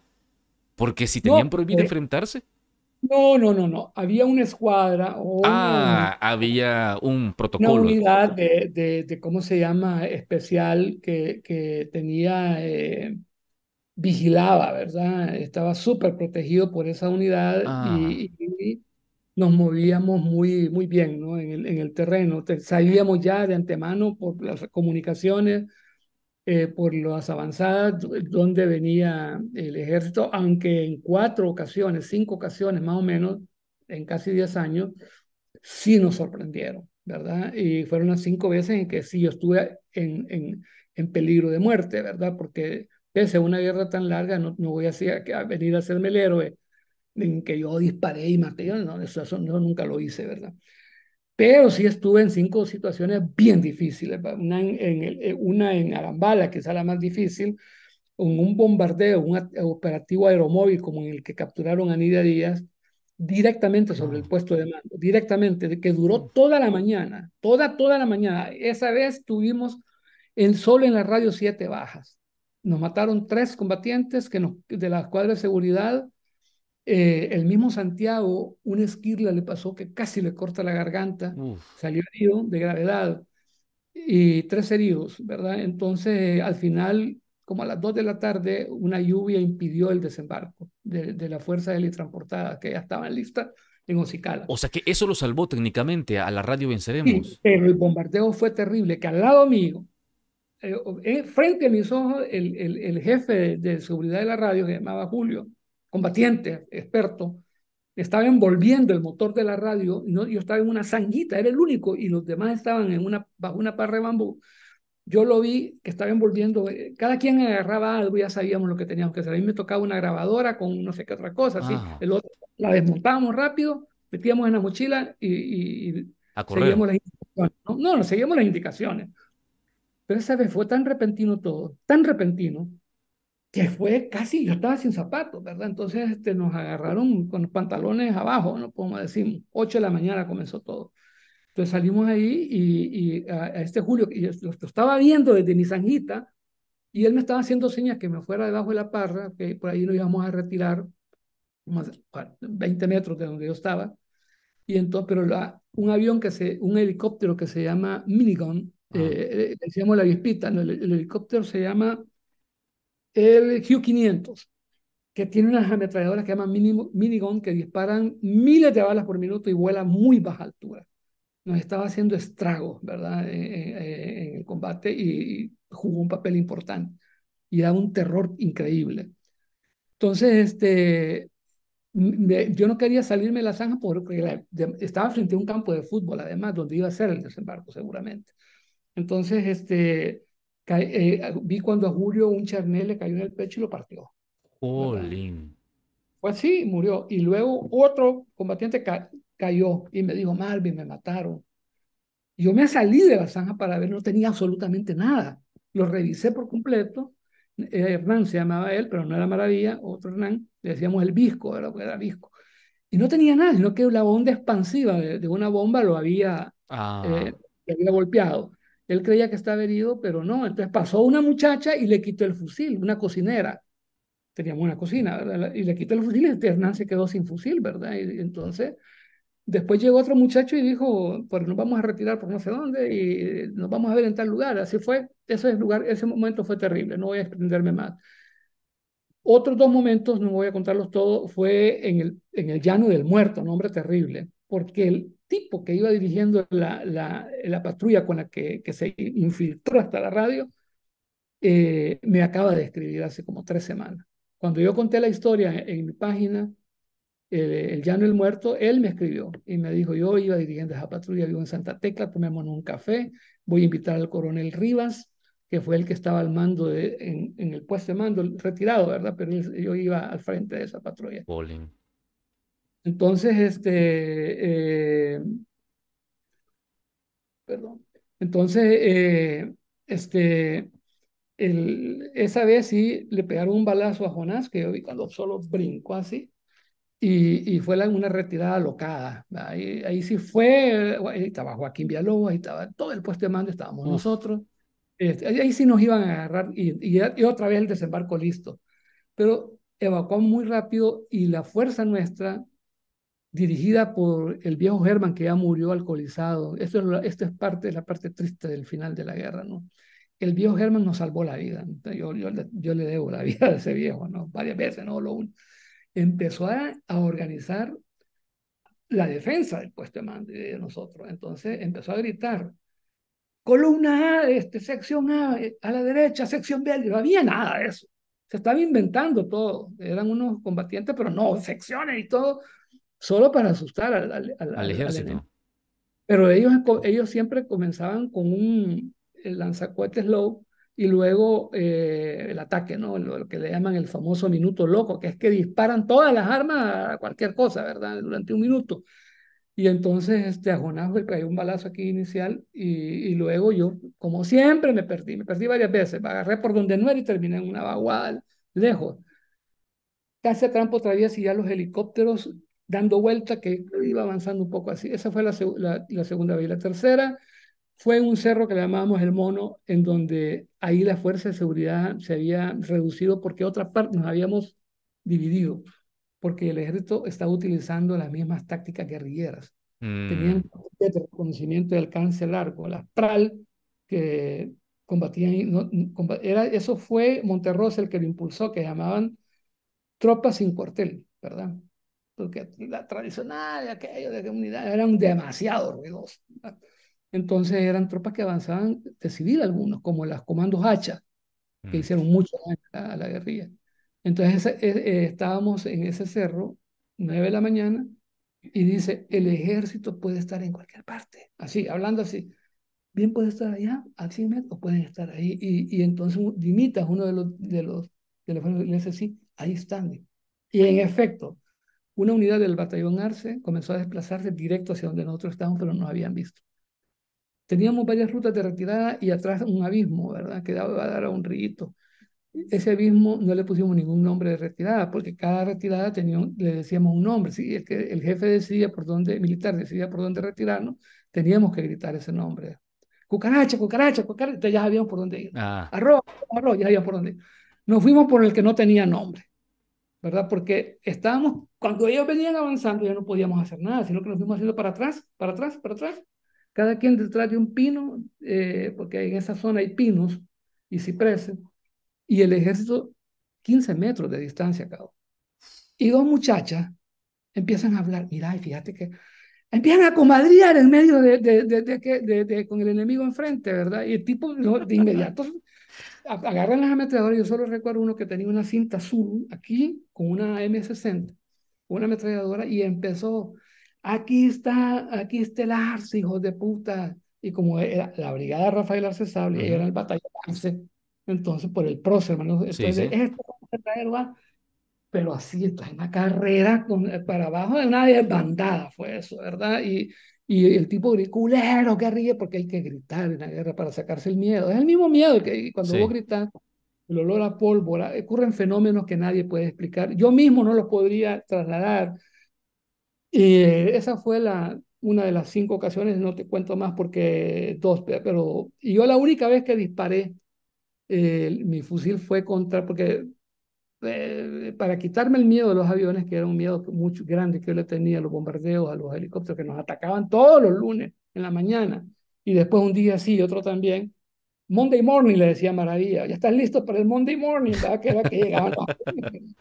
Porque si tenían prohibido eh, enfrentarse. No, no, no, no. Había una escuadra o ah, había un protocolo. Una unidad de, ¿cómo se llama? Especial que, que tenía, eh, vigilaba, ¿verdad? Estaba súper protegido por esa unidad y, ah. nos movíamos muy, muy bien, ¿no? En el, terreno. sabíamos ya de antemano por las comunicaciones eh, por las avanzadas donde venía el ejército, aunque en cuatro ocasiones, cinco ocasiones más o menos, en casi diez años, sí nos sorprendieron, ¿verdad? Y fueron las cinco veces en que sí yo estuve en, en, peligro de muerte, ¿verdad? Porque pese a una guerra tan larga, no, voy a, a, venir a hacerme el héroe en que yo disparé y maté, no, eso, eso, eso nunca lo hice, ¿verdad? pero sí estuve en cinco situaciones bien difíciles, una en, eh, una en Arambala, que es la más difícil, con un bombardeo, un operativo aeromóvil como en el que capturaron a Nidia Díaz, directamente sobre el puesto de mando, directamente, que duró toda la mañana, toda, toda la mañana. Esa vez tuvimos en solo en la radio siete bajas. Nos mataron tres combatientes que de la escuadra de seguridad, eh, el mismo Santiago, una esquirla le pasó que casi le corta la garganta, salió herido de gravedad y tres heridos, ¿verdad? Entonces, al final, como a las dos de la tarde, una lluvia impidió el desembarco de, de la fuerza Transportada, que ya estaban lista en Ocicala. O sea que eso lo salvó técnicamente, a la radio venceremos. pero el bombardeo fue terrible, que al lado mío, eh, eh, frente a mis ojos, el, jefe de, seguridad de la radio, que llamaba Julio, Combatiente, experto estaba envolviendo el motor de la radio, y yo estaba en una sanguita era el único, y los demás estaban bajo una parra de bambú. Yo lo vi que estaba envolviendo, eh, cada quien agarraba algo, ya sabíamos lo que teníamos que hacer. A mí me tocaba una grabadora con no sé qué otra cosa, ah. la desmontábamos rápido, metíamos en la mochila y, seguíamos las No, no, seguíamos las indicaciones. Pero esa vez fue tan repentino todo, tan repentino, que fue casi, yo estaba sin zapatos, ¿verdad? Entonces este, nos agarraron con los pantalones abajo, ¿no? podemos decir, 8 de la mañana comenzó todo. Entonces salimos ahí y, a, este Julio, que lo, estaba viendo desde mi zanjita, y él me estaba haciendo señas que me fuera debajo de la parra, que por ahí nos íbamos a retirar, 20 metros de donde yo estaba. Y entonces, pero un avión que se, un helicóptero que se llama Minigun, eh, eh, le decíamos la viespita, el, el helicóptero se llama el Q500, que tiene unas ametralladoras que llaman minigun, que disparan miles de balas por minuto y vuela muy baja altura. Nos estaba haciendo estragos, ¿verdad?, eh, eh, eh, en, el combate y, jugó un papel importante y daba un terror increíble. Entonces, este, yo no quería salirme de la zanja porque estaba frente a un campo de fútbol, además, donde iba a ser el desembarco, seguramente. Entonces, este, eh, vi cuando a Julio un charnel le cayó en el pecho y lo partió. Jolín. Pues sí, murió. Y luego otro combatiente cayó y me dijo, Marvin, me mataron. Yo me salí de la zanja para ver, no tenía absolutamente nada. Lo revisé por completo. Eh, Hernán se llamaba él, pero no era Maravilla, otro Hernán, le decíamos el Visco, era, era Visco. Y no tenía nada, sino que la onda expansiva de, una bomba lo había, ah. eh, lo había golpeado. Él creía que estaba herido, pero no. Entonces pasó una muchacha y le quitó el fusil, una cocinera. Teníamos una cocina, ¿verdad? Y le quitó el fusil y este Hernán se quedó sin fusil, ¿verdad? Y, entonces, después llegó otro muchacho y dijo, pues nos vamos a retirar por no sé dónde y eh, nos vamos a ver en tal lugar. Así fue. Ese, lugar, ese momento fue terrible, no voy a extenderme más. Otros dos momentos, no voy a contarlos todos, fue en el, en el Llano del Muerto, un hombre terrible porque el tipo que iba dirigiendo la, la, la patrulla con la que, que, se infiltró hasta la radio, eh, me acaba de escribir hace como tres semanas. Cuando yo conté la historia en, mi página, el, Llano el Muerto, él me escribió y me dijo, yo iba dirigiendo esa patrulla, vivo en Santa Tecla, tomémonos un café, voy a invitar al coronel Rivas, que fue el que estaba al mando, de, en, el puesto de mando, retirado, ¿verdad? Pero yo iba al frente de esa patrulla. Entonces, este, eh, perdón, entonces, eh, este, el, esa vez sí le pegaron un balazo a Jonás, que yo vi cuando solo brincó así, y, y fue la, una retirada locada. Ahí, ahí sí fue, eh, ahí estaba Joaquín Villalobos, ahí estaba todo el puesto de mando, estábamos ah. nosotros. Este, ahí sí nos iban a agarrar y, y, y, otra vez el desembarco listo. Pero evacuó muy rápido y la fuerza nuestra dirigida por el viejo Germán que ya murió alcoholizado. Esto es, esto es parte, la parte triste del final de la guerra, ¿no? El viejo Germán nos salvó la vida. Yo, yo, le debo la vida a ese viejo, ¿no? Varias veces, ¿no? Lo, empezó a, organizar la defensa del puesto de mando de nosotros. Entonces empezó a gritar, columna A, este, sección A, a la derecha, sección B, no había nada de eso. Se estaba inventando todo. Eran unos combatientes, pero no, secciones y todo solo para asustar al, ejército. Pero ellos, ellos siempre comenzaban con un eh, lanzacohetes low y luego eh, el ataque, ¿no? Lo, que le llaman el famoso minuto loco, que es que disparan todas las armas a cualquier cosa, ¿verdad? Durante un minuto. Y entonces este, a Jonás le cayó un balazo aquí inicial y, luego yo, como siempre, me perdí, me perdí varias veces, me agarré por donde no era y terminé en una vaguada lejos. Casi a trampo vez y ya los helicópteros dando vuelta que iba avanzando un poco así. Esa fue la, la, segunda vez. Y la tercera fue un cerro que le llamábamos el mono, en donde ahí la fuerza de seguridad se había reducido porque otra parte nos habíamos dividido, porque el ejército estaba utilizando las mismas tácticas guerrilleras. Mm. Tenían conocimiento reconocimiento de alcance largo, las PRAL, que combatían, no, era, eso fue Monterrosa el que lo impulsó, que llamaban tropas sin cuartel, ¿verdad? porque la tradicional aquello de comunidad eran demasiado ruidosos. Entonces eran tropas que avanzaban de civil algunos, como las comandos hacha, que mm. hicieron mucho a la guerrilla. Entonces e, e, estábamos en ese cerro, nueve de la mañana, y dice, el ejército puede estar en cualquier parte, así, hablando así. Bien puede estar allá, o pueden estar ahí. Y, entonces Dimitas, uno de los, de los, de los, le sí, ahí están. Y en efecto, una unidad del batallón Arce comenzó a desplazarse directo hacia donde nosotros estábamos, pero no nos habían visto. Teníamos varias rutas de retirada y atrás un abismo, ¿verdad? Que daba a dar a un rito. Ese abismo no le pusimos ningún nombre de retirada, porque cada retirada tenía le decíamos un nombre. Si es que el jefe decía por dónde, militar decía por dónde retirarnos, teníamos que gritar ese nombre. Cucaracha, cucaracha, cucaracha, ya sabíamos por dónde ir. Ah. Arroz, arroz, ya sabíamos por dónde ir. Nos fuimos por el que no tenía nombre, ¿verdad? Porque estábamos cuando ellos venían avanzando ya no podíamos hacer nada, sino que nos fuimos haciendo para atrás, para atrás, para atrás. Cada quien detrás de un pino, eh, porque en esa zona hay pinos y cipreses, y el ejército 15 metros de distancia cada Y dos muchachas empiezan a hablar, mira, y fíjate que empiezan a comadrear en medio de, de, de, de, con el enemigo enfrente, ¿verdad? Y el tipo de inmediato agarran las ametralladoras. Yo solo recuerdo uno que tenía una cinta azul aquí con una M60 una ametralladora y empezó, aquí está, aquí está el Arce, hijos de puta. Y como era la brigada Rafael Arce Sable, era el batallón Arce, entonces por el prócer, ¿no? Entonces, pero así, entonces una carrera con, para abajo de una desbandada fue eso, ¿verdad? Y, y el tipo grita, culero, que ríe, porque hay que gritar en la guerra para sacarse el miedo. Es el mismo miedo que cuando vos gritas, el olor a pólvora, ocurren fenómenos que nadie puede explicar. Yo mismo no los podría trasladar. Y eh, esa fue la, una de las cinco ocasiones, no te cuento más porque dos, pero y yo la única vez que disparé eh, mi fusil fue contra, porque eh, para quitarme el miedo de los aviones, que era un miedo mucho grande que yo le tenía a los bombardeos, a los helicópteros que nos atacaban todos los lunes en la mañana, y después un día sí y otro también, Monday morning, le decía Maravilla, ya estás listo para el Monday morning, ¿verdad? que era que llegaban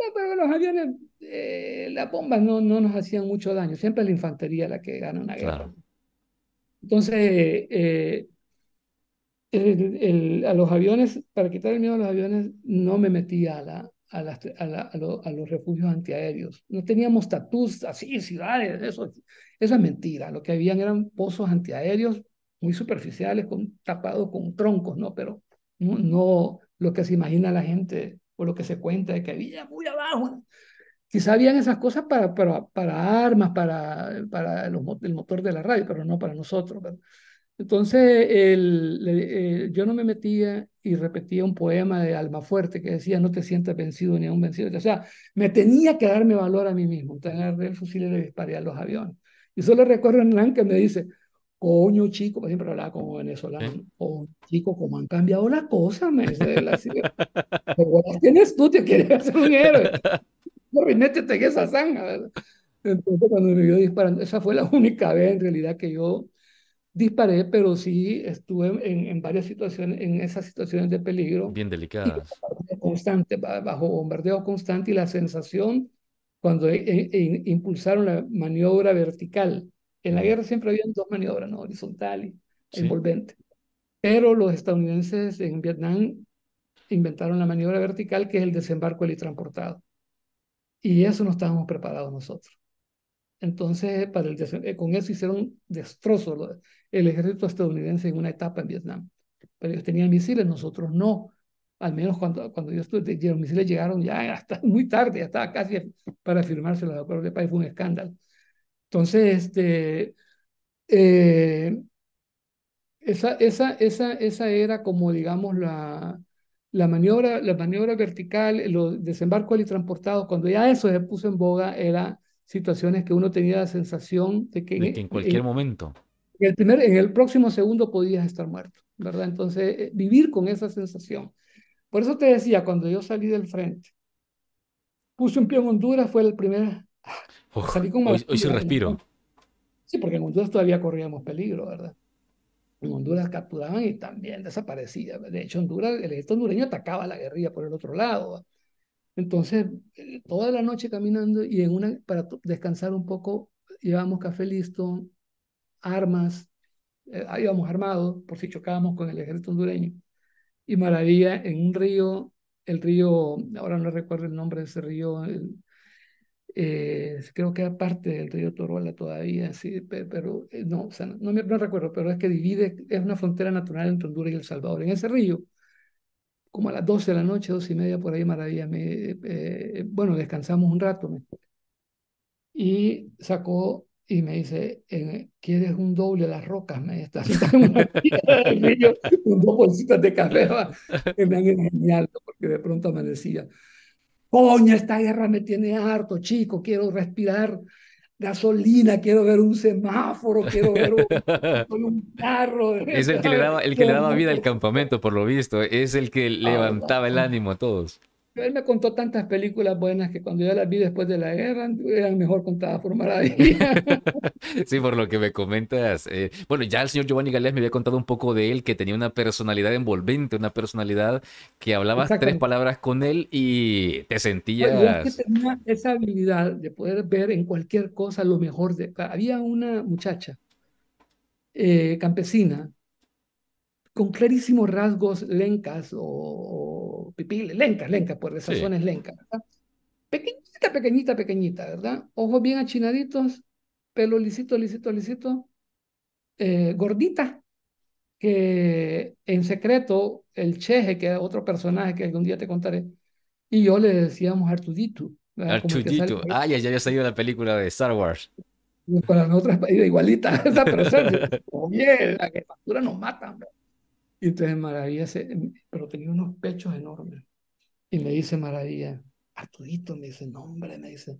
Pero pues, los aviones, eh, las bombas no, no nos hacían mucho daño, siempre la infantería la que gana una guerra. Entonces, eh, a los aviones, para quitar el miedo a los aviones, no me metía a la, a, los refugios antiaéreos. No teníamos tatús, así, ciudades, eso, eso es mentira. Lo que habían eran pozos antiaéreos muy superficiales, con, tapados con troncos, ¿no? Pero no, lo que se imagina la gente o lo que se cuenta de que había muy abajo. Quizá habían esas cosas para, para, armas, para, para el motor de la radio, pero no para nosotros. ¿verdad? Entonces, el, eh, yo no me metía y repetía un poema de Alma Fuerte que decía, no te sientas vencido ni aún vencido. O sea, me tenía que darme valor a mí mismo, tener el fusil y le a los aviones. Y solo recuerdo a Hernán que me dice, coño chico, pues, siempre hablaba como venezolano, ¡Oh, chico, como han cambiado las cosas, me dice tienes tú, te quieres hacer un héroe, no métete en esa zanja, Entonces cuando me vio disparando, esa fue la única vez en realidad que yo disparé, pero sí estuve en, varias situaciones, en esas situaciones de peligro. Bien delicadas. Constante, bajo bombardeo constante y la sensación cuando e, e, e, impulsaron la maniobra vertical en la guerra siempre habían dos maniobras, ¿no? horizontal y envolvente. Pero los estadounidenses en Vietnam inventaron la maniobra vertical, que es el desembarco helitransportado. Y eso no estábamos preparados nosotros. Entonces, para eh, con eso hicieron destrozo el ejército estadounidense en una etapa en Vietnam. Pero ellos tenían misiles, nosotros no. Al menos cuando, cuando yo estuve, los misiles llegaron ya hasta muy tarde, ya estaba casi para firmarse los acuerdos de paz, fue un escándalo. Entonces, este, eh, esa, esa, esa, era como, digamos, la, la maniobra, la maniobra vertical, los desembarcos transportados cuando ya eso se puso en boga, era situaciones que uno tenía la sensación de que, en cualquier momento. el, primer, en el próximo segundo podías estar muerto, ¿verdad? Entonces, eh, vivir con esa sensación. Por eso te decía, cuando yo salí del frente, puse un pie en Honduras, fue el primer hoy, se respiro. sí, porque en Honduras todavía corríamos peligro, ¿verdad? En Honduras capturaban y también desaparecía. De hecho, Honduras, el ejército hondureño atacaba a la guerrilla por el otro lado. Entonces, eh, toda la noche caminando y en una, para descansar un poco, llevamos café listo, armas, eh, íbamos armados por si chocábamos con el ejército hondureño. Y maravilla, en un río, el río, ahora no recuerdo el nombre de ese río, el, eh, creo que parte del río Torola todavía, sí, pero eh, no, no, no, recuerdo, pero es que divide, es una frontera natural entre Honduras y El Salvador. En ese río, como a las 12 de la noche, 12 y media, por ahí, maravilla, me, eh, bueno, descansamos un rato. y sacó y me dice, ¿quieres un doble a las rocas? Me está dos bolsitas de café. Me han engañado porque de pronto amanecía coño, esta guerra me tiene harto, chico, quiero respirar gasolina, quiero ver un semáforo, quiero ver un, un carro. Es el el que le daba vida al campamento, por lo visto, es el que ah, levantaba el ánimo a todos. Él me contó tantas películas buenas que cuando yo las vi después de la guerra eran mejor contadas por maravilla. sí, por lo que me comentas. Eh, bueno, ya el señor Giovanni Galeas me había contado un poco de él, que tenía una personalidad envolvente, una personalidad que hablabas tres palabras con él y te sentías... que tenía esa habilidad de poder ver en cualquier cosa lo mejor. De... Había una muchacha eh, campesina con clarísimos rasgos lencas o, pipil, lencas, lencas, pues, por esas lencas, Pequeñita, pequeñita, pequeñita, ¿verdad? Ojos bien achinaditos, pelo lisito, lisito, lisito, eh, gordita, que en secreto el Cheje, que otro personaje que algún día te contaré, y yo le decíamos Artudito. Artudito, ah, ya, ya había salido la película de Star Wars. Para nosotros igualita, esa pero bien, la factura nos mata, hombre. Y entonces Maravilla se, pero tenía unos pechos enormes. Y me dice Maravilla, Arturito, me dice, no hombre, me dice,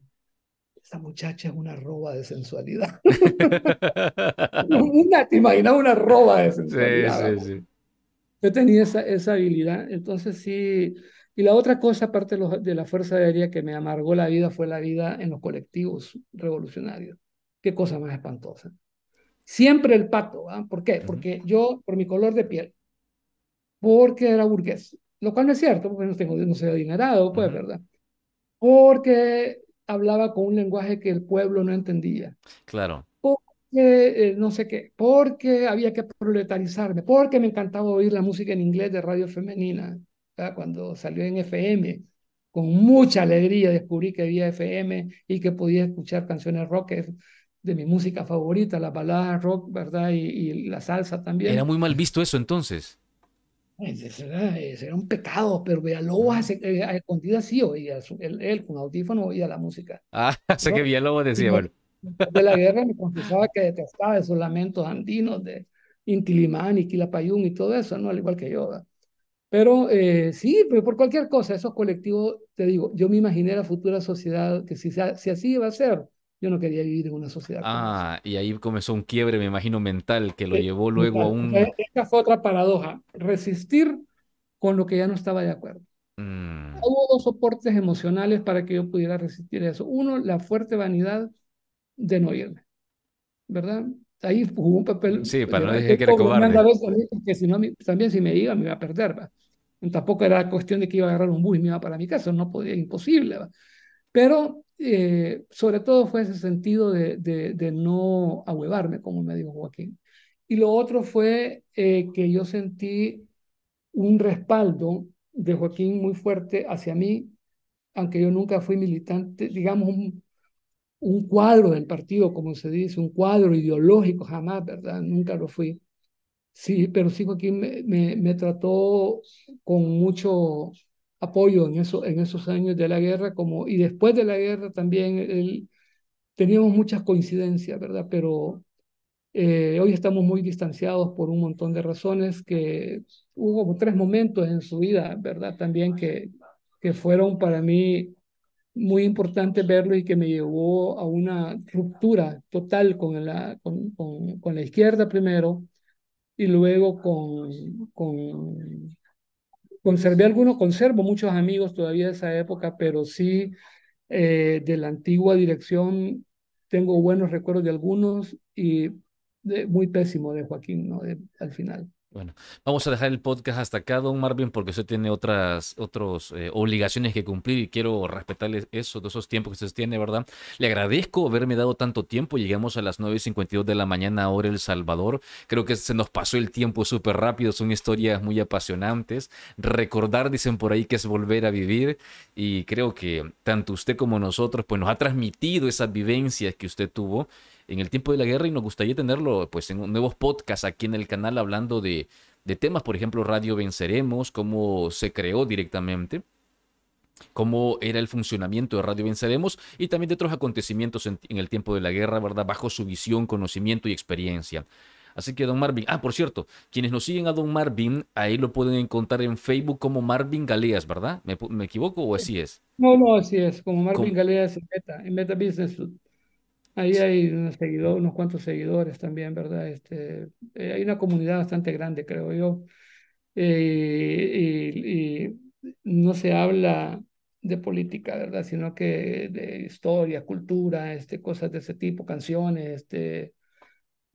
esta muchacha es una roba de sensualidad. una, te imaginas una roba de sensualidad. Sí, sí, sí. Yo tenía esa, esa habilidad, entonces sí. Y la otra cosa, aparte de, de la Fuerza Aérea, que me amargó la vida fue la vida en los colectivos revolucionarios. Qué cosa más espantosa. Siempre el pato, ¿ah? ¿por qué? Porque yo, por mi color de piel, porque era burgués, lo cual no es cierto, porque no, tengo, no soy adinerado, pues, ¿verdad? Porque hablaba con un lenguaje que el pueblo no entendía. Claro. Porque eh, no sé qué, porque había que proletarizarme, porque me encantaba oír la música en inglés de radio femenina, cuando salió en FM. Con mucha alegría descubrí que había FM y que podía escuchar canciones rock de mi música favorita, las baladas rock, ¿verdad? Y, y la salsa también. Era muy mal visto eso entonces. Era era un pecado, pero Villalobos a, eh, a, escondidas sí oía él, con audífono oía la música. Ah, sé que Villalobos decía, bueno. de la guerra me confesaba que detestaba esos lamentos andinos de Intilimán y Quilapayún y todo eso, ¿no? Al igual que yo. Pero eh, sí, pero por cualquier cosa, esos colectivos, te digo, yo me imaginé la futura sociedad que si, si así iba a ser, yo no quería vivir en una sociedad. Ah, y ahí comenzó un quiebre, me imagino, mental, que lo llevó luego a un... Esa fue otra paradoja, resistir con lo que ya no estaba de acuerdo. Mm. Hubo dos soportes emocionales para que yo pudiera resistir eso. Uno, la fuerte vanidad de no irme, ¿verdad? Ahí jugó un papel... Sí, para no decir que era cobarde. también si me iba, me iba a perder. Tampoco era cuestión de que iba a agarrar un bus y me iba para mi casa, no podía, imposible. Pero eh, sobre todo fue ese sentido de, de, no ahuevarme, como me dijo Joaquín. Y lo otro fue eh, que yo sentí un respaldo de Joaquín muy fuerte hacia mí, aunque yo nunca fui militante, digamos, un, cuadro del partido, como se dice, un cuadro ideológico, jamás, ¿verdad? Nunca lo fui. Sí, pero sí, Joaquín me trató con mucho apoyo en, eso, en esos años de la guerra como, y después de la guerra también él teníamos muchas coincidencias, ¿verdad? Pero eh, hoy estamos muy distanciados por un montón de razones que hubo como tres momentos en su vida, ¿verdad? También que, que fueron para mí muy importantes verlo y que me llevó a una ruptura total con la, con, con, con la izquierda primero y luego con, con Conservé algunos, conservo muchos amigos todavía de esa época, pero sí eh, de la antigua dirección tengo buenos recuerdos de algunos y muy pésimo de Joaquín, ¿no? al final. Bueno, vamos a dejar el podcast hasta acá, don Marvin, porque usted tiene otras otros, eh, obligaciones que cumplir y quiero respetarles eso, esos tiempos que usted tiene, ¿verdad? Le agradezco haberme dado tanto tiempo. Llegamos a las 9.52 de la mañana, ahora El Salvador. Creo que se nos pasó el tiempo súper rápido, son historias muy apasionantes. Recordar, dicen por ahí, que es volver a vivir y creo que tanto usted como nosotros, pues nos ha transmitido esas vivencias que usted tuvo en el tiempo de la guerra y nos gustaría tenerlo pues en nuevos podcasts aquí en el canal hablando de, temas, por ejemplo, Radio Venceremos, cómo se creó directamente cómo era el funcionamiento de Radio Venceremos y también de otros acontecimientos en, el tiempo de la guerra, ¿verdad? Bajo su visión, conocimiento y experiencia. Así que Don Marvin, ah, por cierto, quienes nos siguen a Don Marvin, ahí lo pueden encontrar en Facebook como Marvin Galeas, ¿verdad? ¿Me, equivoco o así es? No, no, así es, como Marvin Galeas en Meta, en Meta Business Ahí hay unos cuantos seguidores también, ¿verdad? Este, eh, hay una comunidad bastante grande, creo yo. Eh, y, y, no se habla de política, ¿verdad? Sino que de historia, cultura, este, cosas de ese tipo, canciones, este,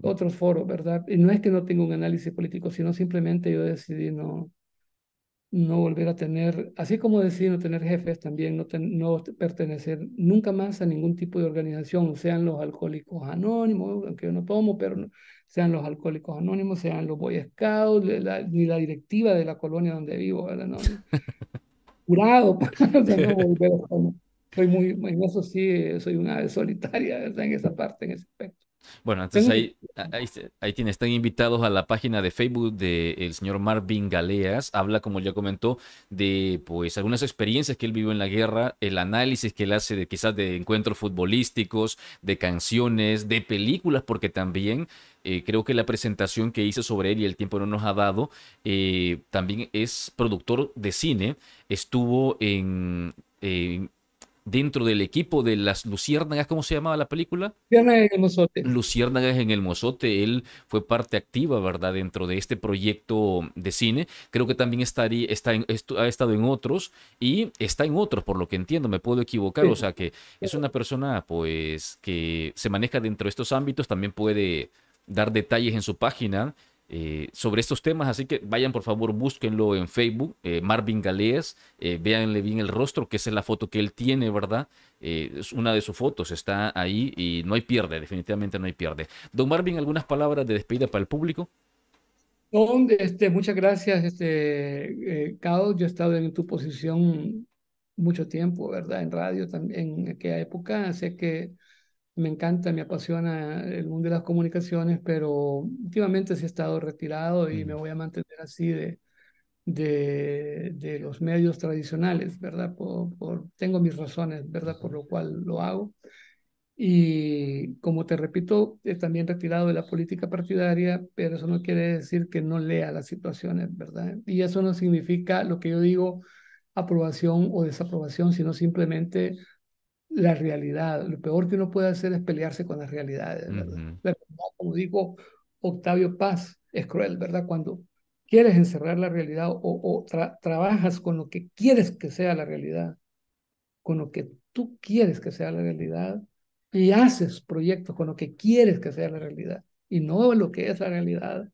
otros foros, ¿verdad? Y no es que no tenga un análisis político, sino simplemente yo decidí no, no volver a tener, así como decir no tener jefes, también no, no pertenecer nunca más a ningún tipo de organización, sean los alcohólicos anónimos, aunque yo no tomo, pero sean los alcohólicos anónimos, sean los boy scouts, ni la directiva de la colonia donde vivo, ¿verdad? No, curado, pues, no soy muy, eso sí, eh, soy una solitaria ¿verdad? en esa parte, en ese aspecto. Bueno, entonces ahí, ahí, están invitados a la página de Facebook del señor Marvin Galeas. Habla, como ya comentó, de pues algunas experiencias que él vivió en la guerra, el análisis que él hace de quizás de encuentros futbolísticos, de canciones, de películas, porque también eh, creo que la presentación que hice sobre él y el tiempo no nos ha dado, eh, también es productor de cine, estuvo en dentro del equipo de las Luciérnagas, ¿cómo se llamaba la película? Luciérnagas en el Mozote. Luciérnagas en el Mozote, él fue parte activa, ¿verdad? Dentro de este proyecto de cine. Creo que también está ha estado en otros y está en otros, por lo que entiendo, me puedo equivocar. O sea que es una persona, pues, que se maneja dentro de estos ámbitos, también puede dar detalles en su página eh, sobre estos temas, así que vayan por favor, búsquenlo en Facebook, eh, Marvin Galeas, eh, véanle bien el rostro, que esa es la foto que él tiene, ¿verdad? es una de sus fotos, está ahí y no hay pierde, definitivamente no hay pierde. Don Marvin, ¿algunas palabras de despedida para el público? Don, este, muchas gracias, este, yo he estado en tu posición mucho tiempo, ¿verdad? En radio también, en aquella época, sé que me encanta, me apasiona el mundo de las comunicaciones, pero últimamente sí he estado retirado y me voy a mantener así de, de, los medios tradicionales, ¿verdad? Por, tengo mis razones, ¿verdad? Por lo cual lo hago. Y como te repito, he también retirado de la política partidaria, pero eso no quiere decir que no lea las situaciones, ¿verdad? Y eso no significa lo que yo digo, aprobación o desaprobación, sino simplemente la realidad. Lo peor que uno puede hacer es pelearse con las realidades, ¿verdad? como digo Octavio Paz, es cruel, ¿verdad? Cuando quieres encerrar la realidad o, trabajas con lo que quieres que sea la realidad, con lo que tú quieres que sea la realidad y haces proyectos con lo que quieres que sea la realidad y no lo que es la realidad,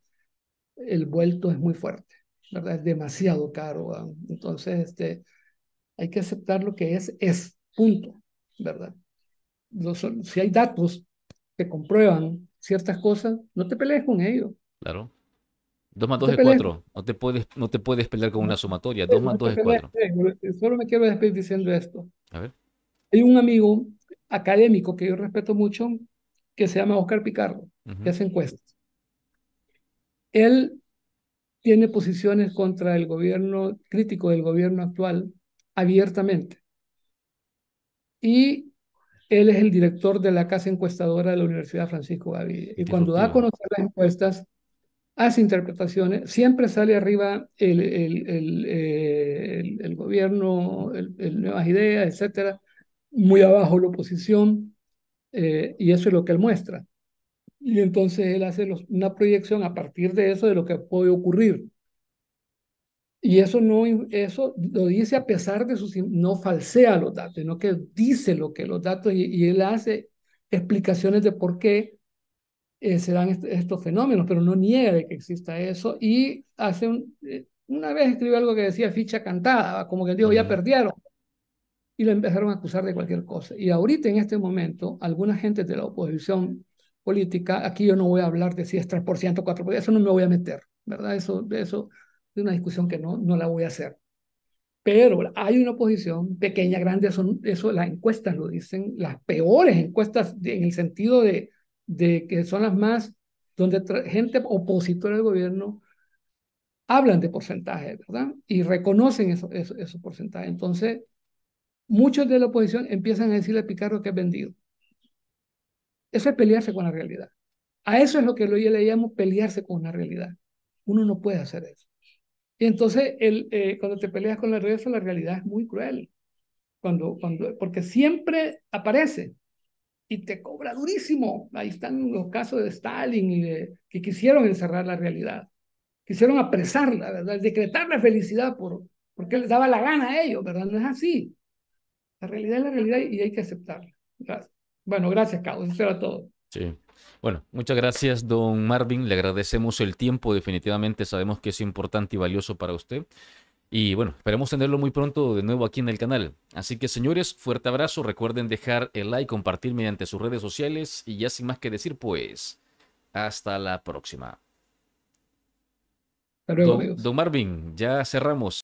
el vuelto es muy fuerte, ¿verdad? Es demasiado caro. Entonces, este, hay que aceptar lo que es, es, punto. ¿verdad? si hay datos que comprueban ciertas cosas, no te pelees con ellos. Claro. 2 más 2 es 4. No te, puedes, no te puedes pelear con una sumatoria. 2 más 2 es 4. Eh, eh, solo me quiero despedir diciendo esto. Hay un amigo académico que yo respeto mucho que se llama Oscar Picardo, que hace encuestas. Él tiene posiciones contra el gobierno, crítico del gobierno actual, abiertamente y él es el director de la casa encuestadora de la Universidad Francisco Gaviria. Y cuando da a conocer las encuestas, hace interpretaciones, siempre sale arriba el, el, el, eh, el, el gobierno, nuevas ideas, etcétera, muy abajo la oposición, eh, y eso es lo que él muestra. Y entonces él hace una proyección a partir de eso de lo que puede ocurrir. Y eso, no, eso lo dice a pesar de sus... No falsea los datos, sino que dice lo que los datos y, él hace explicaciones de por qué serán eh, se dan estos fenómenos, pero no niega de que exista eso. Y hace un, eh, una vez escribió algo que decía ficha cantada, como que dijo, ya mm. perdieron. Y lo empezaron a acusar de cualquier cosa. Y ahorita, en este momento, alguna gente de la oposición política, aquí yo no voy a hablar de si es 3%, 4%, eso no me voy a meter, ¿verdad? Eso, de eso es una discusión que no, no la voy a hacer. Pero hay una oposición pequeña, grande, eso las encuestas lo dicen, las peores encuestas en el sentido de, de que son las más, donde gente opositora al gobierno hablan de porcentajes, ¿verdad? Y reconocen esos eso, eso porcentajes. Entonces, muchos de la oposición empiezan a decirle a Picardo que ha vendido. Eso es pelearse con la realidad. A eso es lo que yo le llamo pelearse con la realidad. Uno no puede hacer eso. Y entonces, el, eh, cuando te peleas con la realidad, la realidad es muy cruel. Cuando, cuando, porque siempre aparece y te cobra durísimo. Ahí están los casos de Stalin que quisieron encerrar la realidad. Quisieron apresarla, ¿verdad? decretar la felicidad por, porque les daba la gana a ellos, ¿verdad? No es así. La realidad es la realidad y hay que aceptarla. Bueno, gracias, Cabo. Eso era todo. Sí. Bueno, muchas gracias, don Marvin. Le agradecemos el tiempo. Definitivamente sabemos que es importante y valioso para usted. Y bueno, esperemos tenerlo muy pronto de nuevo aquí en el canal. Así que señores, fuerte abrazo. Recuerden dejar el like, compartir mediante sus redes sociales. Y ya sin más que decir, pues, hasta la próxima. Hasta luego, don, don Marvin, ya cerramos.